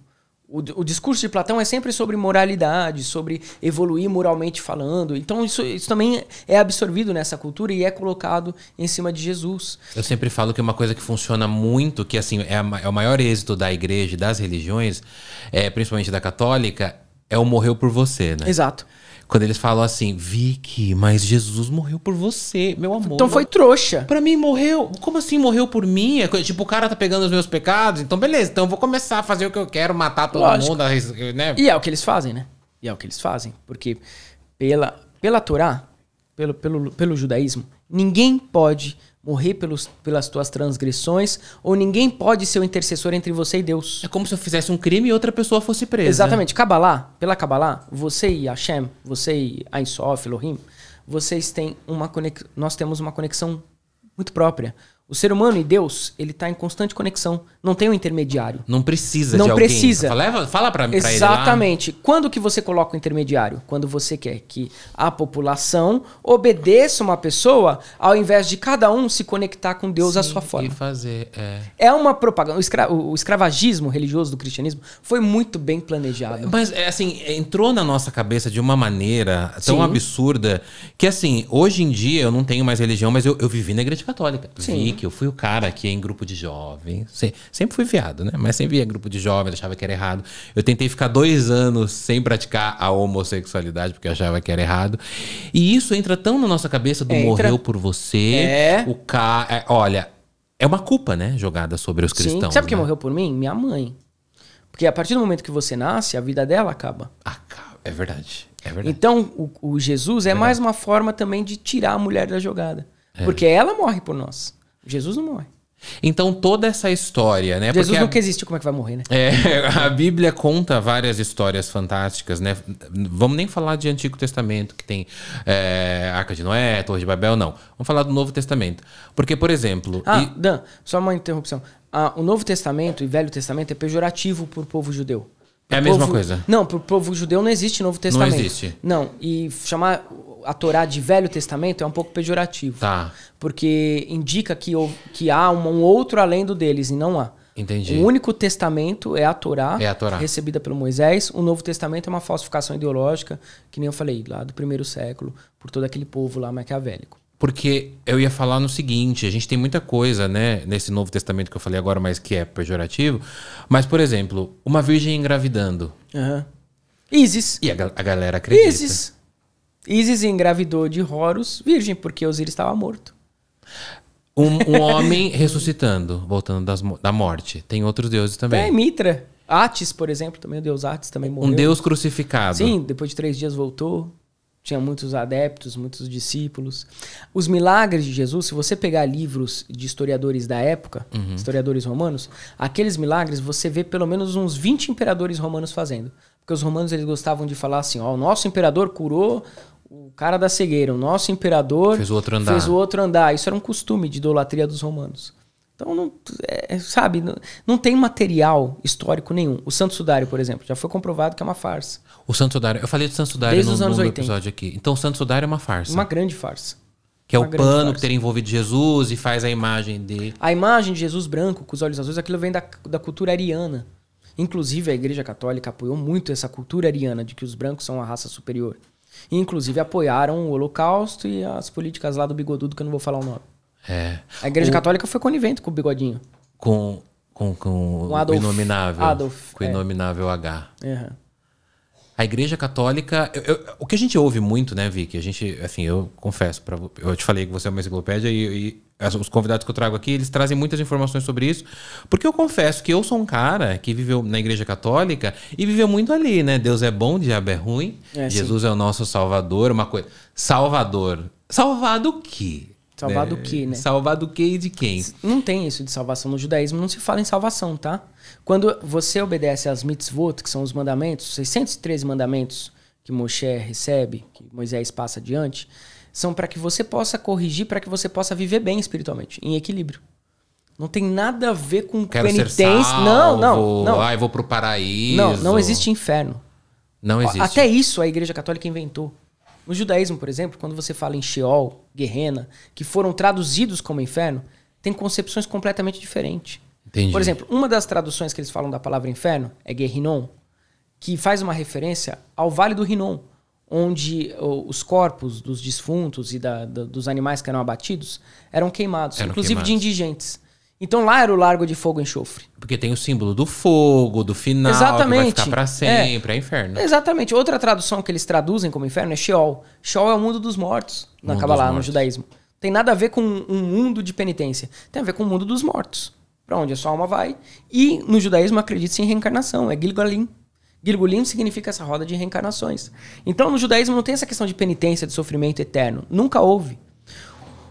Speaker 2: O, o, discurso de Platão é sempre sobre moralidade, sobre evoluir moralmente falando. Então, isso, isso também é absorvido nessa cultura e é colocado em cima de Jesus.
Speaker 1: Eu sempre falo que uma coisa que funciona muito, que assim é, a, é o maior êxito da igreja e das religiões, é, principalmente da católica, é o morreu por você, né? Exato. Quando eles falam assim, Vicky, mas Jesus morreu por você, meu amor. Então foi trouxa. Pra mim morreu. Como assim morreu por mim? É, tipo, o cara tá pegando os meus pecados, então beleza, então eu vou começar a fazer o que eu quero, matar todo Lógico. mundo, né? E é o que eles fazem, né?
Speaker 2: E é o que eles fazem. Porque pela, pela Torá, pelo, pelo, pelo judaísmo, ninguém pode morrer pelos, pelas tuas transgressões, ou ninguém pode ser o intercessor entre você e Deus. É como se eu fizesse um crime e outra pessoa fosse presa. Exatamente. Cabalá, pela Cabalá, você e Hashem, você e Ein Sof, Elohim, vocês têm uma conex... nós temos uma conexão muito própria. O ser humano e Deus, ele tá em constante conexão. Não tem um intermediário. Não precisa Não precisa. Alguém. Fala, fala pra, pra Exatamente. Quando que você coloca o intermediário? Quando você quer que a população obedeça uma pessoa ao invés de cada um se conectar com Deus Sim, à sua forma. E fazer, é. é uma propaganda. O, escra o, escravagismo religioso do cristianismo foi muito bem planejado. Mas,
Speaker 1: é, assim, entrou na nossa cabeça de uma maneira tão Sim. absurda que, assim, hoje em dia eu não tenho mais religião, mas eu, eu vivi na igreja católica. Sim. Vi que eu fui o cara que em grupo de jovem. Sempre fui viado, né? Mas sempre ia em grupo de jovem, achava que era errado. Eu tentei ficar dois anos sem praticar a homossexualidade, porque eu achava que era errado. E isso entra tão na nossa cabeça do entra. morreu por você. É. O cara. É, olha, é uma culpa, né? Jogada sobre os cristãos. Sim. Sabe né? quem morreu
Speaker 2: por mim? Minha mãe. Porque a partir do momento que você nasce, a vida dela acaba.
Speaker 1: Acaba. É verdade. É verdade.
Speaker 2: Então, o, o Jesus é, é mais uma forma também de tirar a mulher da jogada. É. Porque ela morre por nós. Jesus não morre.
Speaker 1: Então toda essa história, né? Jesus Porque nunca a... como é que vai morrer, né? É, a Bíblia conta várias histórias fantásticas, né? Vamos nem falar de Antigo Testamento, que tem é, Arca de Noé, Torre de Babel, não. Vamos falar do Novo Testamento. Porque, por exemplo... Ah, e...
Speaker 2: Dan, só uma interrupção. Ah, o Novo Testamento e Velho Testamento é pejorativo para o povo judeu. É pro é a mesma povo... coisa. Não, para o povo judeu não existe Novo Testamento. Não existe. Não, e chamar a Torá de Velho Testamento é um pouco pejorativo. Tá. Porque indica que, que há um outro além do deles, e não há. Entendi. O único testamento é a Torá, é a Torá. recebida pelo Moisés. O Novo Testamento é uma falsificação ideológica, que nem eu falei, lá do primeiro século, por todo aquele povo lá maquiavélico.
Speaker 1: Porque eu ia falar no seguinte, a gente tem muita coisa, né, nesse Novo Testamento que eu falei agora, mas que é pejorativo. Mas, por exemplo, uma virgem engravidando. Uhum. Isis. E a, a galera acredita. Isis.
Speaker 2: Isis engravidou de Horus, virgem, porque Osiris estava morto.
Speaker 1: Um, um homem ressuscitando, voltando das, da morte. Tem outros deuses também. Tem é,
Speaker 2: Mitra. Atis, por exemplo, também o deus Atis também morreu. Um deus crucificado. Sim, depois de três dias voltou. Tinha muitos adeptos, muitos discípulos. Os milagres de Jesus, se você pegar livros de historiadores da época, uhum. historiadores romanos, aqueles milagres você vê pelo menos uns 20 imperadores romanos fazendo. Porque os romanos eles gostavam de falar assim: ó, o nosso imperador curou cara da cegueira, o nosso imperador fez o outro andar. Fez o outro andar. Isso era um costume de idolatria dos romanos. Então, não, é, sabe, não, não, tem material histórico nenhum. O Santo Sudário, por exemplo, já foi comprovado que é uma farsa.
Speaker 1: O Santo Sudário, eu falei do Santo Sudário Desde no, os anos no 80. episódio aqui. Então, o Santo Sudário é uma farsa. Uma grande farsa.
Speaker 2: Que é uma o pano que
Speaker 1: teria envolvido Jesus e faz a imagem dele.
Speaker 2: A imagem de Jesus branco, com os olhos azuis, aquilo vem da, da cultura ariana. Inclusive, a Igreja Católica apoiou muito essa cultura ariana de que os brancos são a raça superior. E, inclusive apoiaram o Holocausto e as políticas lá do bigodudo, que eu não vou falar o nome.
Speaker 1: É. A Igreja o...
Speaker 2: Católica foi conivente com o bigodinho.
Speaker 1: Com, com, com, com Adolf, o inominável. Adolf, com o é. inominável H. A Igreja Católica, eu, eu, o que a gente ouve muito, né, Vicky? A gente, assim, eu confesso, pra, eu te falei que você é uma enciclopédia e, e os convidados que eu trago aqui, eles trazem muitas informações sobre isso, porque eu confesso que eu sou um cara que viveu na igreja católica e viveu muito ali, né? Deus é bom, diabo é ruim, é, Jesus sim. é o nosso salvador, uma coisa. Salvador. salvado o quê? Salvado né? do quê, né? Salvado o quê e de quem?
Speaker 2: Não tem isso de salvação. No judaísmo não se fala em salvação, tá? Quando você obedece às mitzvot, que são os mandamentos, 613 mandamentos que Moshe recebe, que Moisés passa adiante, são para que você possa corrigir, para que você possa viver bem espiritualmente, em equilíbrio. Não tem nada a ver com Quero penitência. não, não, não. Ai,
Speaker 1: vou pro paraíso. Não, não existe inferno. Não existe.
Speaker 2: Até isso a Igreja Católica inventou. No judaísmo, por exemplo, quando você fala em Sheol, Guerrena, que foram traduzidos como inferno, tem concepções completamente diferentes.
Speaker 1: Entendi. Por exemplo,
Speaker 2: uma das traduções que eles falam da palavra inferno é Guerrinon, que faz uma referência ao Vale do Rinon onde os corpos dos defuntos e da, da, dos animais que eram abatidos eram queimados, eram inclusive queimados. de indigentes. Então lá era o Largo de Fogo e Enxofre.
Speaker 1: Porque tem o símbolo do fogo, do final, Exatamente. vai ficar pra é. sempre, é. é. inferno.
Speaker 2: Exatamente. Outra tradução que eles traduzem como inferno é Sheol. Sheol é o mundo dos mortos na Kabbalah, no judaísmo. Tem nada a ver com um mundo de penitência. Tem a ver com o mundo dos mortos, para onde a sua alma vai. E no judaísmo acredita-se em reencarnação, é Gilgalim. Girgulim significa essa roda de reencarnações. Então, no judaísmo não tem essa questão de penitência, de sofrimento eterno. Nunca houve.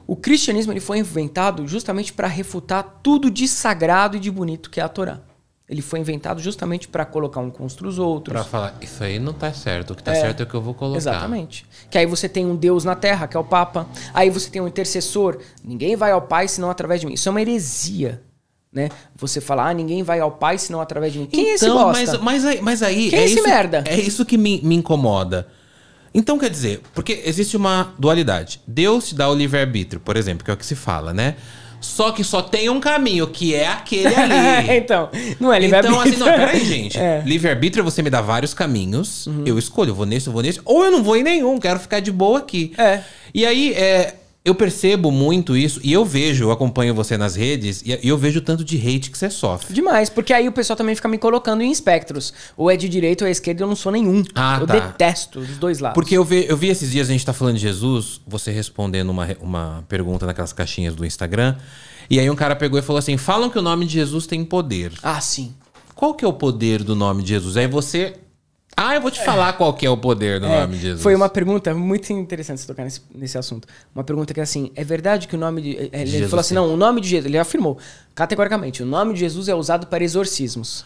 Speaker 2: O cristianismo ele foi inventado justamente para refutar tudo de sagrado e de bonito que é a Torá. Ele foi inventado justamente para colocar um contra os outros. Para
Speaker 1: falar, isso aí não tá certo, o que tá é, certo é o que eu vou colocar. Exatamente.
Speaker 2: Que aí você tem um Deus na terra, que é o Papa. Aí você tem um intercessor. Ninguém vai ao Pai senão através de mim. Isso é uma heresia né? Você falar, ah, ninguém vai ao pai senão através de mim. Quem então, é esse então, bosta? Mas,
Speaker 1: mas aí, mas aí Quem é, é, esse isso, merda? É isso que me, me incomoda. Então, quer dizer, porque existe uma dualidade. Deus te dá o livre-arbítrio, por exemplo, que é o que se fala, né? Só que só tem um caminho, que é aquele ali. então, não é livre-arbítrio. Então, assim, não, peraí, gente. É. Livre-arbítrio é você me dar vários caminhos, uhum. eu escolho, eu vou nesse, eu vou nesse, ou eu não vou em nenhum, quero ficar de boa aqui. É. E aí, é, eu percebo muito isso e eu vejo, eu acompanho você nas redes e eu vejo o tanto de hate que você sofre.
Speaker 2: Demais, porque aí o pessoal também fica me colocando em espectros. Ou é de direita ou é esquerda, eu não sou nenhum. Ah, eu tá. detesto os dois lados. Porque
Speaker 1: eu vi, eu vi esses dias a gente tá falando de Jesus, você respondendo uma, uma pergunta naquelas caixinhas do Instagram. E aí um cara pegou e falou assim: falam que o nome de Jesus tem poder. Ah, sim. Qual que é o poder do nome de Jesus? Aí é você ah, eu vou te falar é. qual que é o poder do é, nome de Jesus. Foi
Speaker 2: uma pergunta muito interessante você tocar nesse, nesse assunto. Uma pergunta que é assim, é verdade que o nome de... É, ele Jesus falou assim, não, o nome de Jesus... Ele afirmou, categoricamente, o nome de Jesus é usado para exorcismos.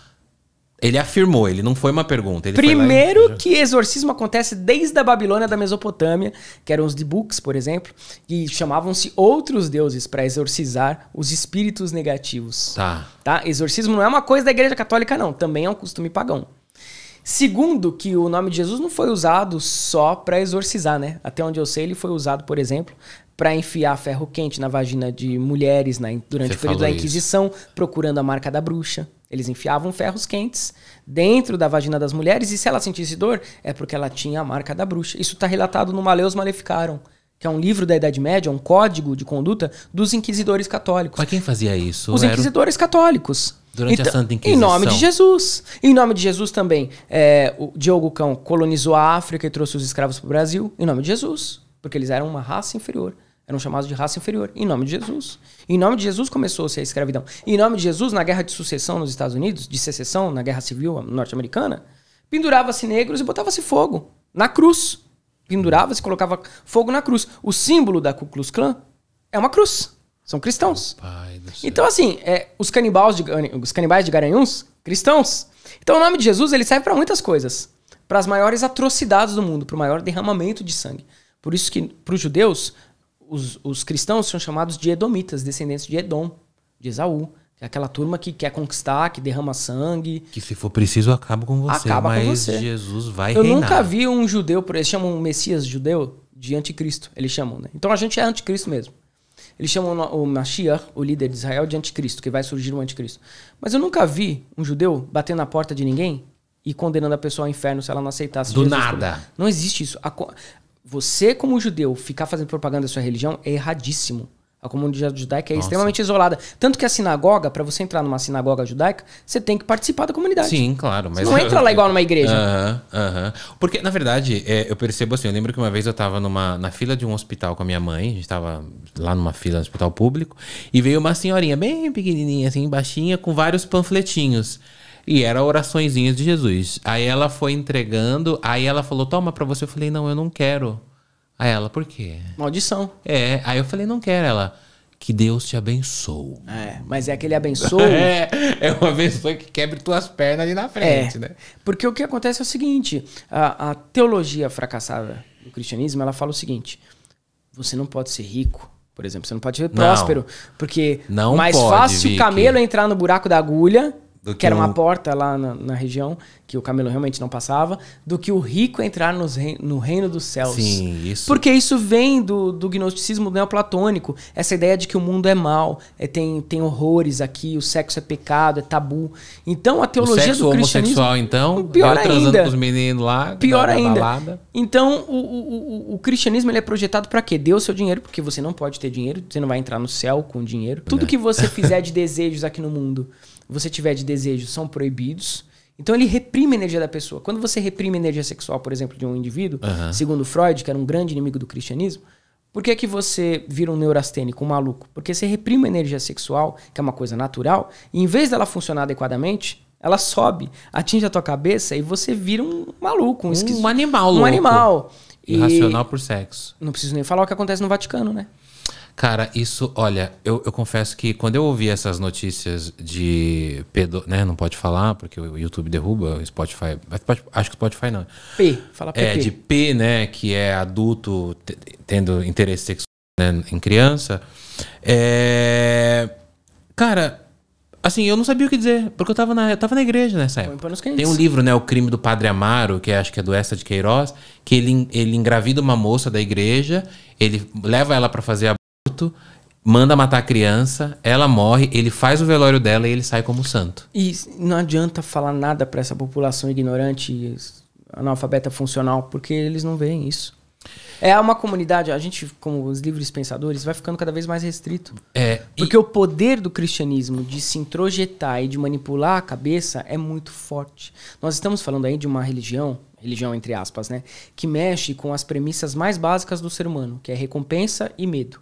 Speaker 1: Ele afirmou, ele não foi uma pergunta. Primeiro e...
Speaker 2: que exorcismo acontece desde a Babilônia da Mesopotâmia, que eram os debuks, por exemplo, e chamavam-se outros deuses para exorcizar os espíritos negativos. Tá. tá. Exorcismo não é uma coisa da Igreja Católica, não. Também é um costume pagão. Segundo, que o nome de Jesus não foi usado só para exorcizar, né? Até onde eu sei, ele foi usado, por exemplo, para enfiar ferro quente na vagina de mulheres né? durante Você o período da Inquisição, isso. procurando a marca da bruxa. Eles enfiavam ferros quentes dentro da vagina das mulheres e se ela sentisse dor, é porque ela tinha a marca da bruxa. Isso está relatado no Maleus Maleficarum, que é um livro da Idade Média, um código de conduta dos inquisidores católicos.
Speaker 1: Mas quem fazia isso? Os inquisidores
Speaker 2: católicos.
Speaker 1: Durante então, a Santa Inquisição. Em nome de
Speaker 2: Jesus. Em nome de Jesus também. É, o Diogo Cão colonizou a África e trouxe os escravos para o Brasil. Em nome de Jesus. Porque eles eram uma raça inferior. Eram chamados de raça inferior. Em nome de Jesus. Em nome de Jesus começou-se a escravidão. Em nome de Jesus, na guerra de sucessão nos Estados Unidos, de secessão, na guerra civil norte-americana, pendurava-se negros e botava-se fogo na cruz. Pendurava-se e colocava fogo na cruz. O símbolo da Ku Klux Klan é uma cruz. São cristãos. Então, assim, é, os, canibais de, os canibais de Garanhuns, cristãos. Então, o nome de Jesus ele serve para muitas coisas. Para as maiores atrocidades do mundo, para o maior derramamento de sangue. Por isso que, para os judeus, os, os cristãos são chamados de edomitas, descendentes de Edom, de Esaú. É aquela turma que quer conquistar, que derrama sangue.
Speaker 1: Que se for preciso acaba com você. Acaba mas com você. Jesus vai Eu reinar. nunca
Speaker 2: vi um judeu, eles chamam um Messias judeu de anticristo, eles chamam, né? Então a gente é anticristo mesmo. Eles chamam o Mashiach, o líder de Israel, de anticristo, que vai surgir um anticristo. Mas eu nunca vi um judeu batendo na porta de ninguém e condenando a pessoa ao inferno se ela não aceitasse Do Jesus nada. Como. Não existe isso. Você, como judeu, ficar fazendo propaganda da sua religião é erradíssimo. A comunidade judaica é extremamente isolada. Tanto que a sinagoga, para você entrar numa sinagoga judaica, você tem que participar da comunidade. Sim, claro. Mas... Você não entra lá igual numa igreja.
Speaker 1: Aham, uh -huh, uh -huh. Porque, na verdade, é, eu percebo assim, eu lembro que uma vez eu estava numa, na fila de um hospital com a minha mãe, a gente estava lá numa fila no hospital público, e veio uma senhorinha bem pequenininha, assim, baixinha, com vários panfletinhos. E era oraçõezinhas de Jesus. Aí ela foi entregando, aí ela falou, toma para você. Eu falei, não, eu não quero. Aí ela, por quê? Maldição. É, aí eu falei, não quero. Ela, que Deus te abençoe. É, mas é aquele abençoe. é, é uma abençoe que quebre tuas pernas ali na frente, é, né?
Speaker 2: Porque o que acontece é o seguinte: a, a, teologia fracassada do cristianismo ela fala o seguinte: você não pode ser rico. Por exemplo, você não pode ser não, próspero, porque não mais pode, fácil Vicky. o camelo entrar no buraco da agulha do que, que era uma porta lá na, na, região que o camelo realmente não passava, do que o rico entrar rei... no reino dos céus. Sim, isso. Porque isso vem do, do gnosticismo neoplatônico, essa ideia de que o mundo é mal, é, tem, tem horrores aqui, o sexo é pecado, é tabu. Então a teologia o sexo do cristianismo. homossexual,
Speaker 1: então, pior eu ainda. com os meninos lá, pior da, ainda. Balada.
Speaker 2: Então o, o, o, cristianismo ele é projetado para quê? Dê o seu dinheiro, porque você não pode ter dinheiro, você não vai entrar no céu com dinheiro. Tudo é. que você fizer de desejos aqui no mundo você tiver de desejo são proibidos. Então ele reprime a energia da pessoa. Quando você reprime a energia sexual, por exemplo, de um indivíduo, uhum. segundo Freud, que era um grande inimigo do cristianismo, por que, que você vira um neurastênico, um maluco? Porque você reprime a energia sexual, que é uma coisa natural, e em vez dela funcionar adequadamente, ela sobe, atinge a tua cabeça e você vira um maluco, um, um animal, animal. Um louco. animal.
Speaker 1: Irracional e... por sexo.
Speaker 2: Não preciso nem falar o que acontece no Vaticano, né?
Speaker 1: Cara, isso, olha, eu, eu confesso que quando eu ouvi essas notícias de pedo, né, não pode falar porque o YouTube derruba, o Spotify, acho que o Spotify não. P, fala P. É de P, né, que é adulto tendo interesse sexual né, em criança. É... Cara, assim, eu não sabia o que dizer, porque eu tava na, eu tava na igreja nessa época. Tem um livro, né, O Crime do Padre Amaro, que é, acho que é do Essa de Queiroz, que ele, ele engravida uma moça da igreja, ele leva ela para fazer a santo, manda matar a criança, ela morre, ele faz o velório dela e ele sai como santo.
Speaker 2: E não adianta falar nada para essa população ignorante, analfabeta funcional, porque eles não veem isso. É uma comunidade, a gente, como os livres pensadores, vai ficando cada vez mais restrito. É, porque e... o poder do cristianismo de se introjetar e de manipular a cabeça é muito forte. Nós estamos falando aí de uma religião, religião entre aspas, né? Que mexe com as premissas mais básicas do ser humano, que é recompensa e medo.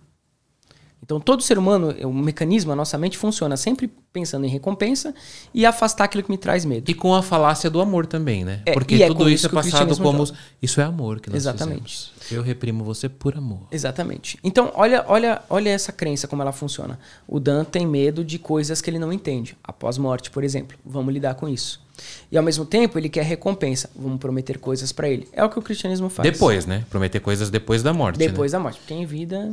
Speaker 2: Então, todo ser humano, o é mecanismo, a nossa mente funciona sempre pensando em recompensa e afastar aquilo que me traz medo. E com a falácia do amor
Speaker 1: também, né? É, Porque é tudo é isso é passado como isso é amor que nós Exatamente. Fizemos. Eu reprimo você por amor.
Speaker 2: Exatamente. Então, olha, olha, olha essa crença como ela funciona. O Dan tem medo de coisas que ele não entende. Após morte, por exemplo, vamos lidar com isso. E ao mesmo tempo ele quer recompensa. Vamos prometer coisas para ele. É o que o cristianismo faz. Depois,
Speaker 1: né? Prometer coisas depois da morte. Depois né?
Speaker 2: da morte. Porque em vida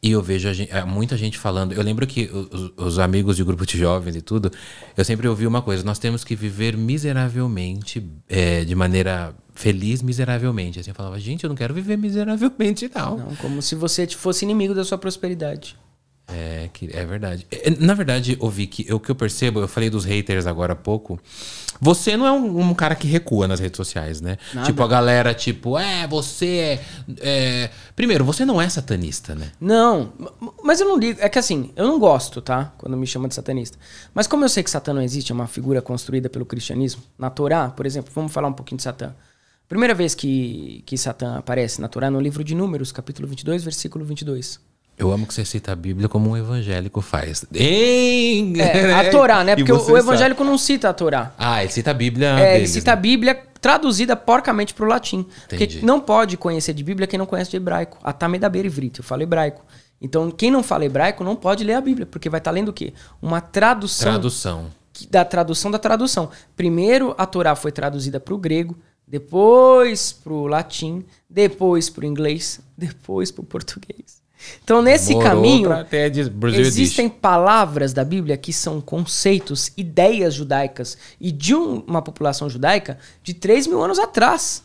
Speaker 1: e eu vejo gente, é, muita gente falando. Eu lembro que os, os, amigos de grupo de jovens e tudo, eu sempre ouvi uma coisa: nós temos que viver miseravelmente, é, de maneira feliz miseravelmente. Assim, eu falava, gente, eu não quero viver miseravelmente, não. Não, como se você fosse inimigo da sua prosperidade. É, que é verdade. É, é, na verdade, ouvi que o que eu percebo, eu falei dos haters agora há pouco. Você não é um, um cara que recua nas redes sociais, né? Nada. Tipo, a galera, tipo, é, você é. é... Primeiro, você não é satanista, né? Não, mas eu não ligo. É que assim, eu não gosto,
Speaker 2: tá? Quando me chamam de satanista. Mas como eu sei que Satã não existe, é uma figura construída pelo cristianismo, na Torá, por exemplo, vamos falar um pouquinho de Satã. Primeira vez que, que Satã aparece na Torá, no livro de
Speaker 1: Números, capítulo 22, versículo 22. Eu amo que você cita a Bíblia como um evangélico faz. É, Ei, é, a Torá, né? Porque o, evangélico
Speaker 2: sabe. não cita a Torá.
Speaker 1: Ah, ele cita a Bíblia. É, deles, ele cita né?
Speaker 2: a Bíblia traduzida porcamente para o latim. Entendi. Porque não pode conhecer de Bíblia quem não conhece de hebraico. Atame da Berivrita, eu falo hebraico. Então, quem não fala hebraico não pode ler a Bíblia, porque vai estar tá lendo o quê? Uma tradução. Tradução. Da tradução da tradução. Primeiro, a Torá foi traduzida para o grego, depois para o latim, depois para o inglês, depois para o português. Então, nesse caminho, existem palavras da Bíblia que são conceitos, ideias judaicas e de uma população judaica de 3 mil anos atrás.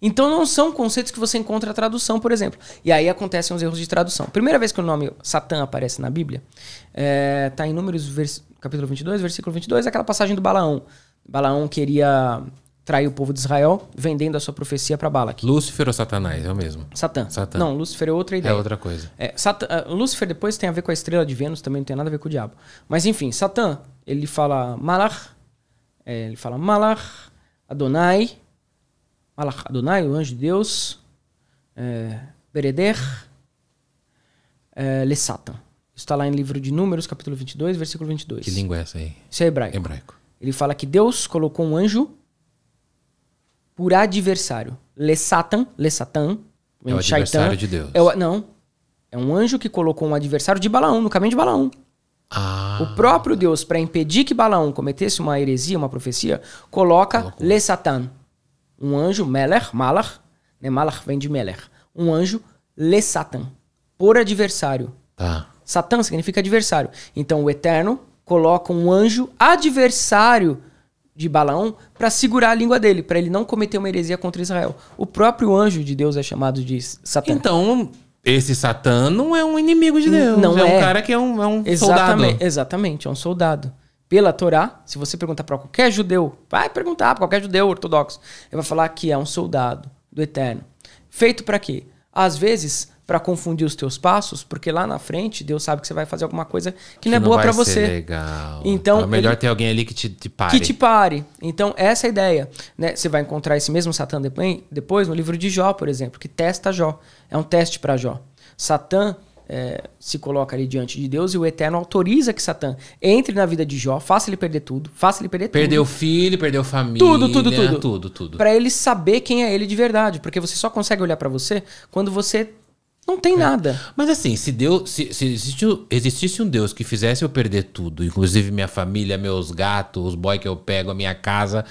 Speaker 2: Então, não são conceitos que você encontra a tradução, por exemplo. E aí acontecem os erros de tradução. Primeira vez que o nome Satã aparece na Bíblia, está eh, é, em Números, vers... capítulo 22, versículo 22, aquela passagem do Balaão. Balaão queria trair o povo de Israel, vendendo a sua profecia para Balak.
Speaker 1: Lúcifer ou Satanás? É o mesmo? Satã. Satã. Não,
Speaker 2: Lúcifer é outra ideia. É outra coisa. É, Satã, ah, Lúcifer depois tem a ver com a estrela de Vênus, também não tem nada a ver com o diabo. Mas enfim, Satã, ele fala Malach, é, ele fala Malach, Adonai, Malach, Adonai, o anjo de Deus, é, Bereder, é, Isso está lá em livro de Números, capítulo 22, versículo 22. Que língua é essa aí? Isso é hebraico. Hebraico. Ele fala que Deus colocou um anjo por adversário. Le Satan, Le Satan,
Speaker 1: é o adversário de Deus. É
Speaker 2: o, não, é um anjo que colocou um adversário de Balaão, no caminho de Balaão. Ah. O próprio Deus, para impedir que Balaão cometesse uma heresia, uma profecia, coloca Colocou. Le Satan, um anjo, Meler, Malar, né? Malar vem de Meler, um anjo, Le Satan, por adversário. Tá. Satã significa adversário. Então o Eterno coloca um anjo adversário de Balaão para segurar a língua dele, para ele não cometer uma heresia contra Israel. O próprio anjo de Deus é chamado de Satã.
Speaker 1: Então, esse Satã não é um
Speaker 2: inimigo de Deus. Não é. É um cara que é um, é um exatamente, soldado. Exatamente, é um soldado. Pela Torá, se você perguntar para qualquer judeu, vai perguntar para qualquer judeu ortodoxo, ele vai falar que é um soldado do Eterno. Feito para quê? Às vezes, para confundir os teus passos, porque lá na frente Deus sabe que você vai fazer alguma coisa que, que não é boa para você.
Speaker 1: Legal. Então, então, é melhor ele, ter alguém ali que te, te, pare. Que te
Speaker 2: pare. Então essa é a ideia, né? Você vai encontrar esse mesmo Satã depois no livro de Jó, por exemplo, que testa Jó. É um teste para Jó. Satã é, se coloca ali diante de Deus e o Eterno autoriza que Satã entre na vida de Jó, faça ele perder tudo, faça ele perder perdeu tudo.
Speaker 1: Perdeu filho, perdeu família. Tudo, tudo, tudo. Tudo, tudo. Para
Speaker 2: ele saber quem é ele de verdade, porque você só consegue olhar para você quando você não tem é. nada.
Speaker 1: Mas assim, se Deus. Se, se existiu, existisse um Deus que fizesse eu perder tudo, inclusive minha família, meus gatos, os boy que eu pego, a minha casa,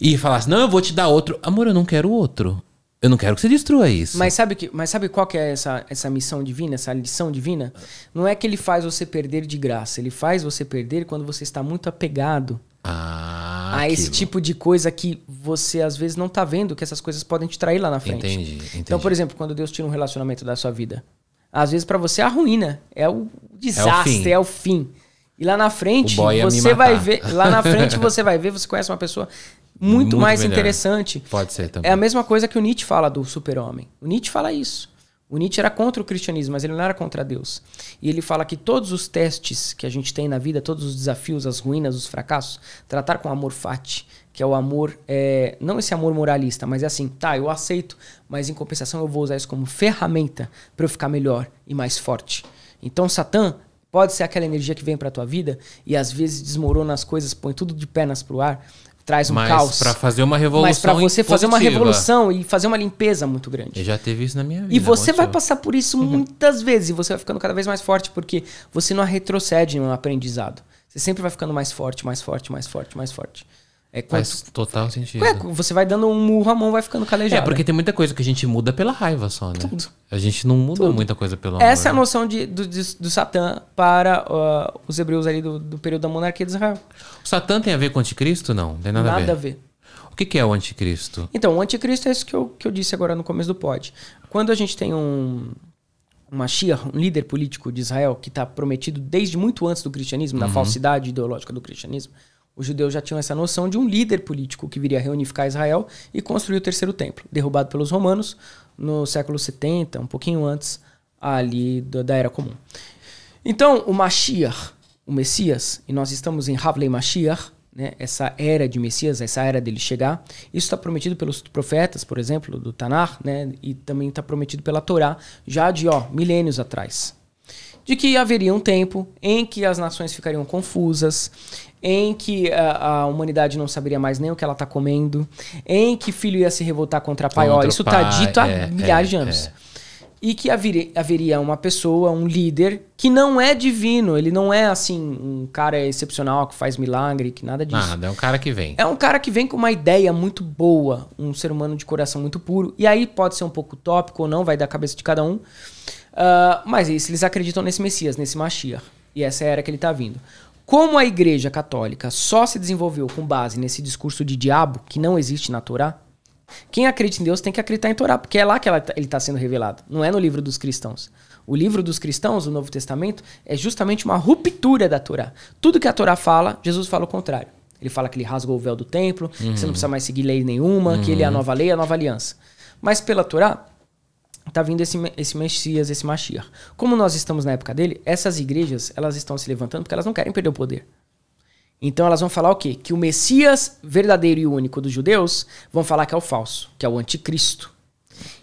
Speaker 1: e falasse, não, eu vou te dar outro. Amor, eu não quero outro. Eu não quero que você destrua isso. Mas sabe, que,
Speaker 2: mas sabe qual que é essa, essa missão divina, essa lição divina? É. Não é que ele faz você perder de graça, ele faz você perder quando você está muito apegado ah, a esse tipo de coisa que você às vezes não está vendo que essas coisas podem te trair lá na frente. Entendi, entendi. Então, por exemplo, quando Deus tira um relacionamento da sua vida, às vezes para você é a ruína, é o desastre, é o fim. É o fim. E lá na frente você vai ver, lá na frente você vai ver, você conhece uma pessoa muito, muito mais melhor. interessante. Pode ser também. É a mesma coisa que o Nietzsche fala do super-homem. O Nietzsche fala isso. O Nietzsche era contra o cristianismo, mas ele não era contra Deus. E ele fala que todos os testes que a gente tem na vida, todos os desafios, as ruínas, os fracassos, tratar com amor fati, que é o amor, é, não esse amor moralista, mas é assim, tá, eu aceito, mas em compensação eu vou usar isso como ferramenta para eu ficar melhor e mais forte. Então, Satã pode ser aquela energia que vem para tua vida e às vezes desmorona as coisas, põe tudo de pernas pro ar, traz um mas caos. Mas para fazer uma revolução. Mas para você fazer uma revolução e fazer uma limpeza muito grande. Eu já teve isso na minha vida. E você vai passar por isso uhum. muitas vezes e você vai ficando cada vez mais forte porque você não retrocede no aprendizado. Você sempre vai ficando mais forte, mais forte, mais forte, mais forte. É Faz total sentido. É, você vai dando um murro, a mão vai ficando calejada. É, porque
Speaker 1: tem muita coisa que a gente muda pela raiva só, né? Tudo. A gente não muda Tudo. muita coisa pelo amor. Essa é a
Speaker 2: noção de, do, de, do Satã para uh, os hebreus ali do, do, período da monarquia de Israel.
Speaker 1: O Satã tem a ver com o anticristo? Não, tem nada, nada a ver. Nada a ver. O que, que, é o anticristo?
Speaker 2: Então, o anticristo é isso que eu, que eu disse agora no começo do pod. Quando a gente tem um, uma Shia, um líder político de Israel, que está prometido desde muito antes do cristianismo, uhum. da falsidade ideológica do cristianismo, os judeus já tinham essa noção de um líder político que viria reunificar Israel e construir o terceiro templo, derrubado pelos romanos no século 70, um pouquinho antes ali da Era Comum. Então, o Mashiach, o Messias, e nós estamos em Havlei Mashiach, né, essa era de Messias, essa era dele chegar, isso está prometido pelos profetas, por exemplo, do Tanar, né, e também está prometido pela Torá, já de ó, milênios atrás de que haveria um tempo em que as nações ficariam confusas, em que a, a, humanidade não saberia mais nem o que ela está comendo, em que filho ia se revoltar contra pai. Contra Ó, isso está dito há é, milhares é, de anos. É. E que haveria, haveria uma pessoa, um líder, que não é divino, ele não é assim, um cara excepcional que faz milagre, que nada disso. Nada,
Speaker 1: é um cara que vem. É
Speaker 2: um cara que vem com uma ideia muito boa, um ser humano de coração muito puro. E aí pode ser um pouco tópico ou não, vai da cabeça de cada um. Uh, mas é isso, eles acreditam nesse Messias, nesse Mashiach. E essa é a era que ele está vindo. Como a Igreja Católica só se desenvolveu com base nesse discurso de diabo que não existe na Torá, quem acredita em Deus tem que acreditar em Torá, porque é lá que ela, tá, ele está sendo revelado, não é no livro dos cristãos. O livro dos cristãos, o Novo Testamento, é justamente uma ruptura da Torá. Tudo que a Torá fala, Jesus fala o contrário. Ele fala que ele rasgou o véu do templo, uhum. que você não uhum. precisa mais seguir lei nenhuma, uhum. que ele é a uhum. nova lei, a nova aliança. Mas pela Torá, está vindo esse, esse Messias, esse Mashiach. Como nós estamos na época dele, essas igrejas elas estão se levantando porque elas não querem perder o poder. Então elas vão falar o quê? Que o Messias verdadeiro e único dos judeus vão falar que é o falso, que é o anticristo.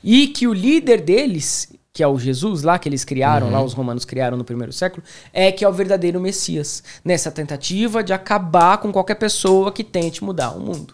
Speaker 2: E que o líder deles, que é o Jesus lá que eles criaram, uhum. lá os romanos criaram no primeiro século, é que é o verdadeiro Messias. Nessa tentativa de acabar com qualquer pessoa que tente mudar o mundo.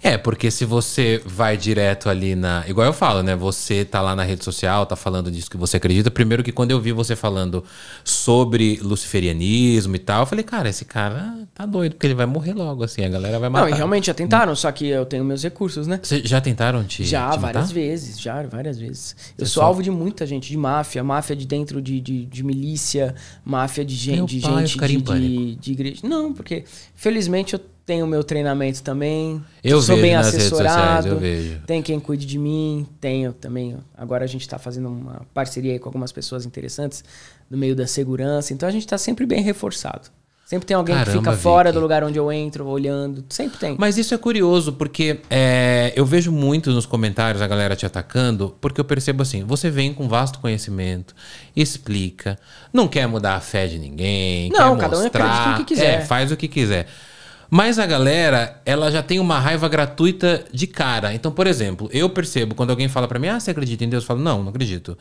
Speaker 1: É, porque se você vai direto ali na. Igual eu falo, né? Você tá lá na rede social, tá falando disso que você acredita. Primeiro que quando eu vi você falando sobre luciferianismo e tal, eu falei, cara, esse cara tá doido, porque ele vai morrer logo, assim, a galera vai matar. Não, e
Speaker 2: realmente já tentaram, só que eu tenho meus recursos, né?
Speaker 1: Cê já tentaram te. Já, te várias matar?
Speaker 2: vezes, já, várias vezes. Eu Cê sou só... alvo de muita gente, de máfia, máfia de dentro de, de, de milícia, máfia de gente, Meu de gente de, de, de igreja. Não, porque felizmente eu tem o meu treinamento também. Eu sou vejo bem nas assessorado. Redes sociais, eu vejo. Tem quem cuide de mim. Tenho também. Agora a gente está fazendo uma parceria com algumas pessoas interessantes no meio da segurança. Então a gente está sempre bem reforçado. Sempre tem alguém Caramba, que fica fora Vicky. do lugar onde eu entro, olhando. Sempre tem.
Speaker 1: Mas isso é curioso, porque é, eu vejo muito nos comentários a galera te atacando, porque eu percebo assim: você vem com vasto conhecimento, explica, não quer mudar a fé de ninguém, não, quer cada mostrar, um acredita o que quiser. É, faz o que quiser. Mas a galera, ela já tem uma raiva gratuita de cara. Então, por exemplo, eu percebo quando alguém fala para mim, ah, você acredita em Deus? Eu falo, não, não acredito.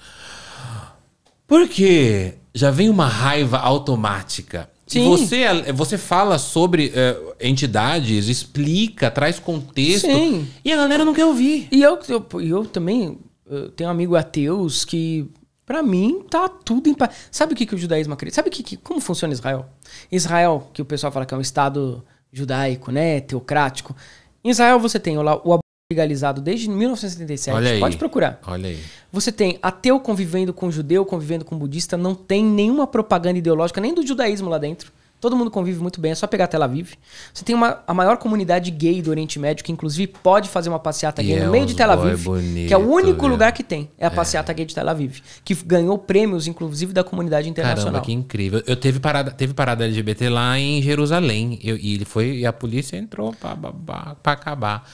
Speaker 1: Porque já vem uma raiva automática. Sim. Você, eh, você fala sobre uh, entidades, explica, traz contexto. Sim.
Speaker 2: E a galera não quer ouvir. E eu, eu, eu também eu eh, tenho um amigo ateus que para mim, tá tudo em paz. Sabe o que, que o judaísmo acredita? Sabe que, que, como funciona Israel? Israel, que o pessoal fala que é um estado judaico, né? Teocrático. Em Israel você tem o aborto legalizado desde 1977. Olha aí, Pode procurar. Olha aí. Você tem ateu convivendo com judeu, convivendo com budista, não tem nenhuma propaganda ideológica, nem do judaísmo lá dentro. Todo mundo convive muito bem, é só pegar Tel Aviv. Você tem uma, a maior comunidade gay do Oriente Médio, que inclusive pode fazer uma passeata gay e no é meio de Tel Aviv, bonito, que é o único viu? lugar que tem, é a é. passeata é. gay de Tel Aviv, que ganhou prêmios, inclusive, da comunidade internacional. Caramba, que
Speaker 1: incrível. Eu teve parada, teve parada LGBT lá em Jerusalém, eu, e ele foi, e a polícia entrou para acabar.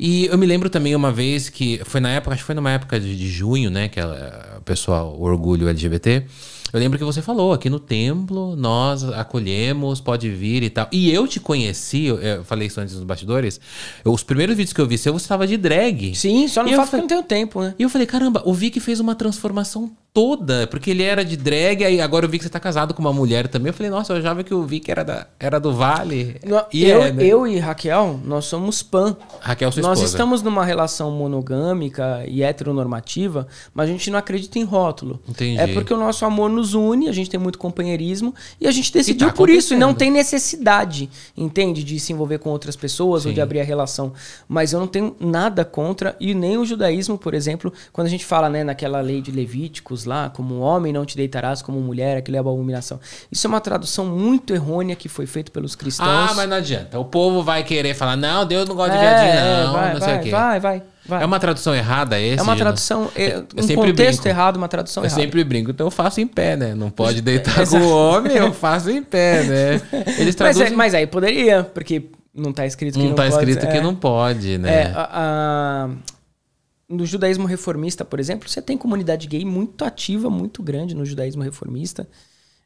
Speaker 1: E eu me lembro também uma vez que foi na época, acho que foi numa época de, de junho, né, que o pessoal, o orgulho LGBT, eu lembro que você falou, aqui no templo nós acolhemos, pode vir e tal. E eu te conheci, eu falei isso antes nos bastidores, eu, os primeiros vídeos que eu vi seu, você estava de drag. Sim, só não faço que não tenho tempo, né? E eu falei, caramba, o Vic fez uma transformação toda, porque ele era de drag, aí agora eu vi que você tá casado com uma mulher também. Eu falei, nossa, eu já vi que o Vic era, da, era do Vale. No, e é, eu, é, né? eu
Speaker 2: e Raquel, nós somos pan. Raquel, sua Nós esposa. estamos numa relação monogâmica e heteronormativa, mas a gente não acredita em rótulo. Entendi. É porque o nosso amor nos nos une, a gente tem muito companheirismo e a gente decidiu tá por isso. E não tem necessidade, entende? De se envolver com outras pessoas Sim. ou de abrir a relação. Mas eu não tenho nada contra, e nem o judaísmo, por exemplo, quando a gente fala né, naquela lei de Levíticos lá, como homem não te deitarás como mulher, aquilo é uma abominação. Isso é uma tradução muito errônea que foi feita pelos cristãos. Ah, mas
Speaker 1: não adianta. O povo vai querer falar, não, Deus não gosta é, de viadinho, não, vai, não vai, o quê. Vai, vai. Vai. É uma tradução errada esse? É uma tradução, é, é, é um eu contexto brinco. errado, uma tradução eu errada. Eu sempre brinco, então eu faço em pé, né? Não pode é, deitar com o homem, eu faço em pé, né? Eles traduzem... mas, mas
Speaker 2: aí poderia, porque não está escrito que não, não tá pode. escrito é, que não pode, né? É, a, a, no judaísmo reformista, por exemplo, você tem comunidade gay muito ativa, muito grande no judaísmo reformista.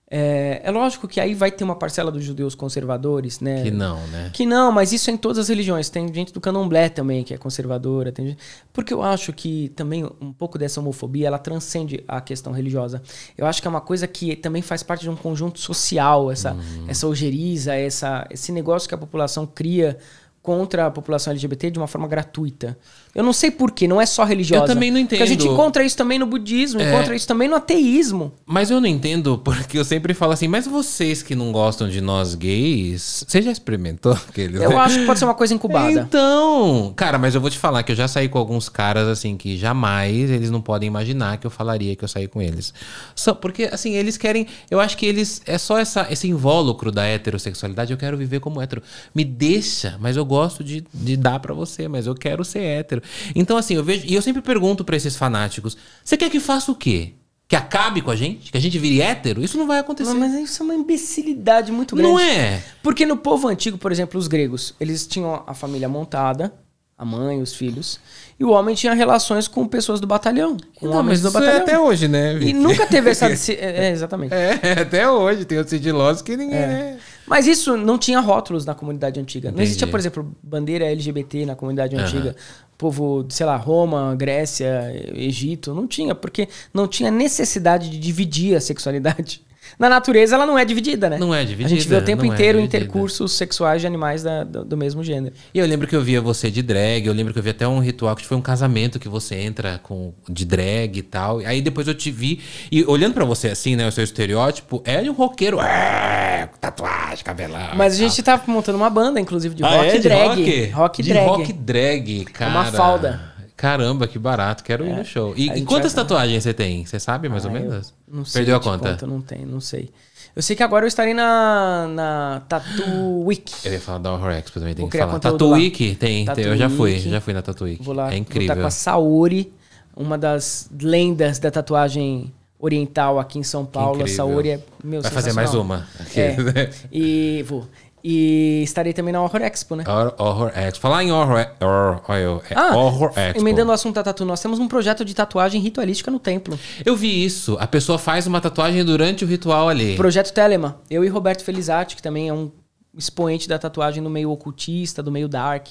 Speaker 2: É, é, lógico que aí vai ter uma parcela dos judeus conservadores, né? Que não, né? Que não, mas isso é em todas as religiões. Tem gente do candomblé também que é conservadora. Tem gente... Porque eu acho que também um pouco dessa homofobia, ela transcende a questão religiosa. Eu acho que é uma coisa que também faz parte de um conjunto social, essa, hum. essa ojeriza, essa, esse negócio que a população cria contra a população
Speaker 1: LGBT de uma forma
Speaker 2: gratuita.
Speaker 1: Eu não sei porquê,
Speaker 2: não é só religiosa. Eu também não entendo. Porque a gente encontra isso também no budismo, é... encontra isso também no ateísmo.
Speaker 1: Mas eu não entendo, porque eu sempre falo assim, mas vocês que não gostam de nós gays, você já experimentou aquele? Eu né? acho que pode ser uma coisa incubada. Então, cara, mas eu vou te falar que eu já saí com alguns caras assim que jamais eles não podem imaginar que eu falaria que eu saí com eles. Só porque, assim, eles querem. Eu acho que eles. É só essa, esse invólucro da heterossexualidade. Eu quero viver como hétero. Me deixa, mas eu gosto de, de dar para você, mas eu quero ser hétero. Então, assim, eu vejo. E eu sempre pergunto para esses fanáticos: você quer que faça o quê? Que acabe com a gente? Que a gente vire hétero? Isso não vai acontecer. Não, mas isso é uma imbecilidade
Speaker 2: muito grande. Não é? Porque no povo antigo, por exemplo, os gregos, eles tinham a família montada, a mãe, os filhos. E o homem tinha relações com pessoas do batalhão. Com não, homens do é batalhão. É até hoje, né? Vicky? E nunca teve essa. É, é, exatamente. É,
Speaker 1: até hoje. Tem os sigilosos que ninguém. É.
Speaker 2: é. Mas isso não tinha rótulos na comunidade antiga. Entendi. Não existia, por exemplo, bandeira LGBT na comunidade uhum. antiga. Povo, sei lá, Roma, Grécia, Egito. Não tinha, porque não tinha necessidade de dividir a sexualidade. Na natureza, ela não é dividida, né? Não é dividida. A gente vê o tempo é inteiro é intercursos sexuais de animais da, do, do, mesmo gênero.
Speaker 1: E eu lembro que eu via você de drag, eu lembro que eu vi até um ritual que foi um casamento que você entra com de drag e tal. Aí depois eu te vi, e olhando para você assim, né, o seu estereótipo, é um roqueiro, é, tatuagem, cabelão. Mas a
Speaker 2: gente tá montando uma banda, inclusive, de ah, rock é? e drag. De rock? rock de drag. Rock drag, é cara. Uma falda.
Speaker 1: Caramba, que barato, quero é, ir no show. E, e quantas vai... tatuagens você tem? Você sabe mais ah, ou menos? Não sei. Perdeu a conta. conta? Não tem, não sei.
Speaker 2: Eu sei que agora eu estarei na, na Tattoo Week.
Speaker 1: Eu ia falar da Horror Expo também, tem que falar. Tattoo Week? Tem, Tattoo tem, eu já fui, já fui na Tattoo Week. Vou lá, é incrível. Vou estar com a
Speaker 2: Saori, uma das lendas da tatuagem oriental aqui em São Paulo. A Saori é meu Vai fazer mais uma. Aqui, é. E vou. E estarei também na Horror Expo, né?
Speaker 1: Horror, Expo. Falar em Horror, horror, horror, é ah, horror Expo. Emendando
Speaker 2: o assunto da tatu, nós temos um projeto de tatuagem ritualística no templo.
Speaker 1: Eu vi isso. A pessoa faz uma tatuagem durante o ritual ali.
Speaker 2: Projeto Telema. Eu e Roberto Felizati, que também é um expoente da tatuagem no meio ocultista, do meio dark,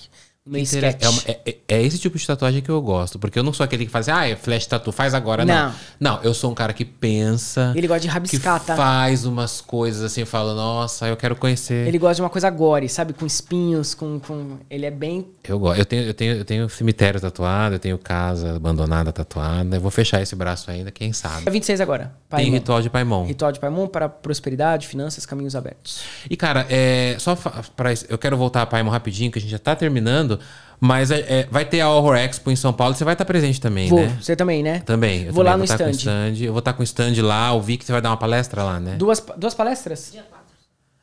Speaker 2: é, uma, é,
Speaker 1: é, é, esse tipo de tatuagem que eu gosto. Porque eu não sou aquele que faz assim, ah, é flash tatu, faz agora, não. não. não. eu sou um cara que pensa. Ele gosta
Speaker 2: de rabiscar, que tá? faz
Speaker 1: umas coisas assim, fala, nossa, eu quero conhecer. Ele
Speaker 2: gosta de uma coisa gore, sabe? Com espinhos, com. com... Ele é bem.
Speaker 1: Eu gosto. Eu tenho, eu, tenho, eu tenho cemitério tatuado, eu tenho casa abandonada tatuada. Eu vou fechar esse braço ainda, quem sabe. É
Speaker 2: 26 agora. Paimon. Tem ritual
Speaker 1: de Paimon. Ritual
Speaker 2: de Paimon para prosperidade, finanças, caminhos
Speaker 1: abertos. E, cara, é, só pra, eu quero voltar a Paimon rapidinho, que a gente já tá terminando falando. Mas é, é, vai ter a Horror Expo em São Paulo, você vai estar tá presente também, vou, né? Você também, né? Também. Eu vou também lá vou no tá stand. stand. Eu vou estar tá com o stand lá, o Vic, você vai dar uma palestra lá, né?
Speaker 2: Duas, duas palestras? Dia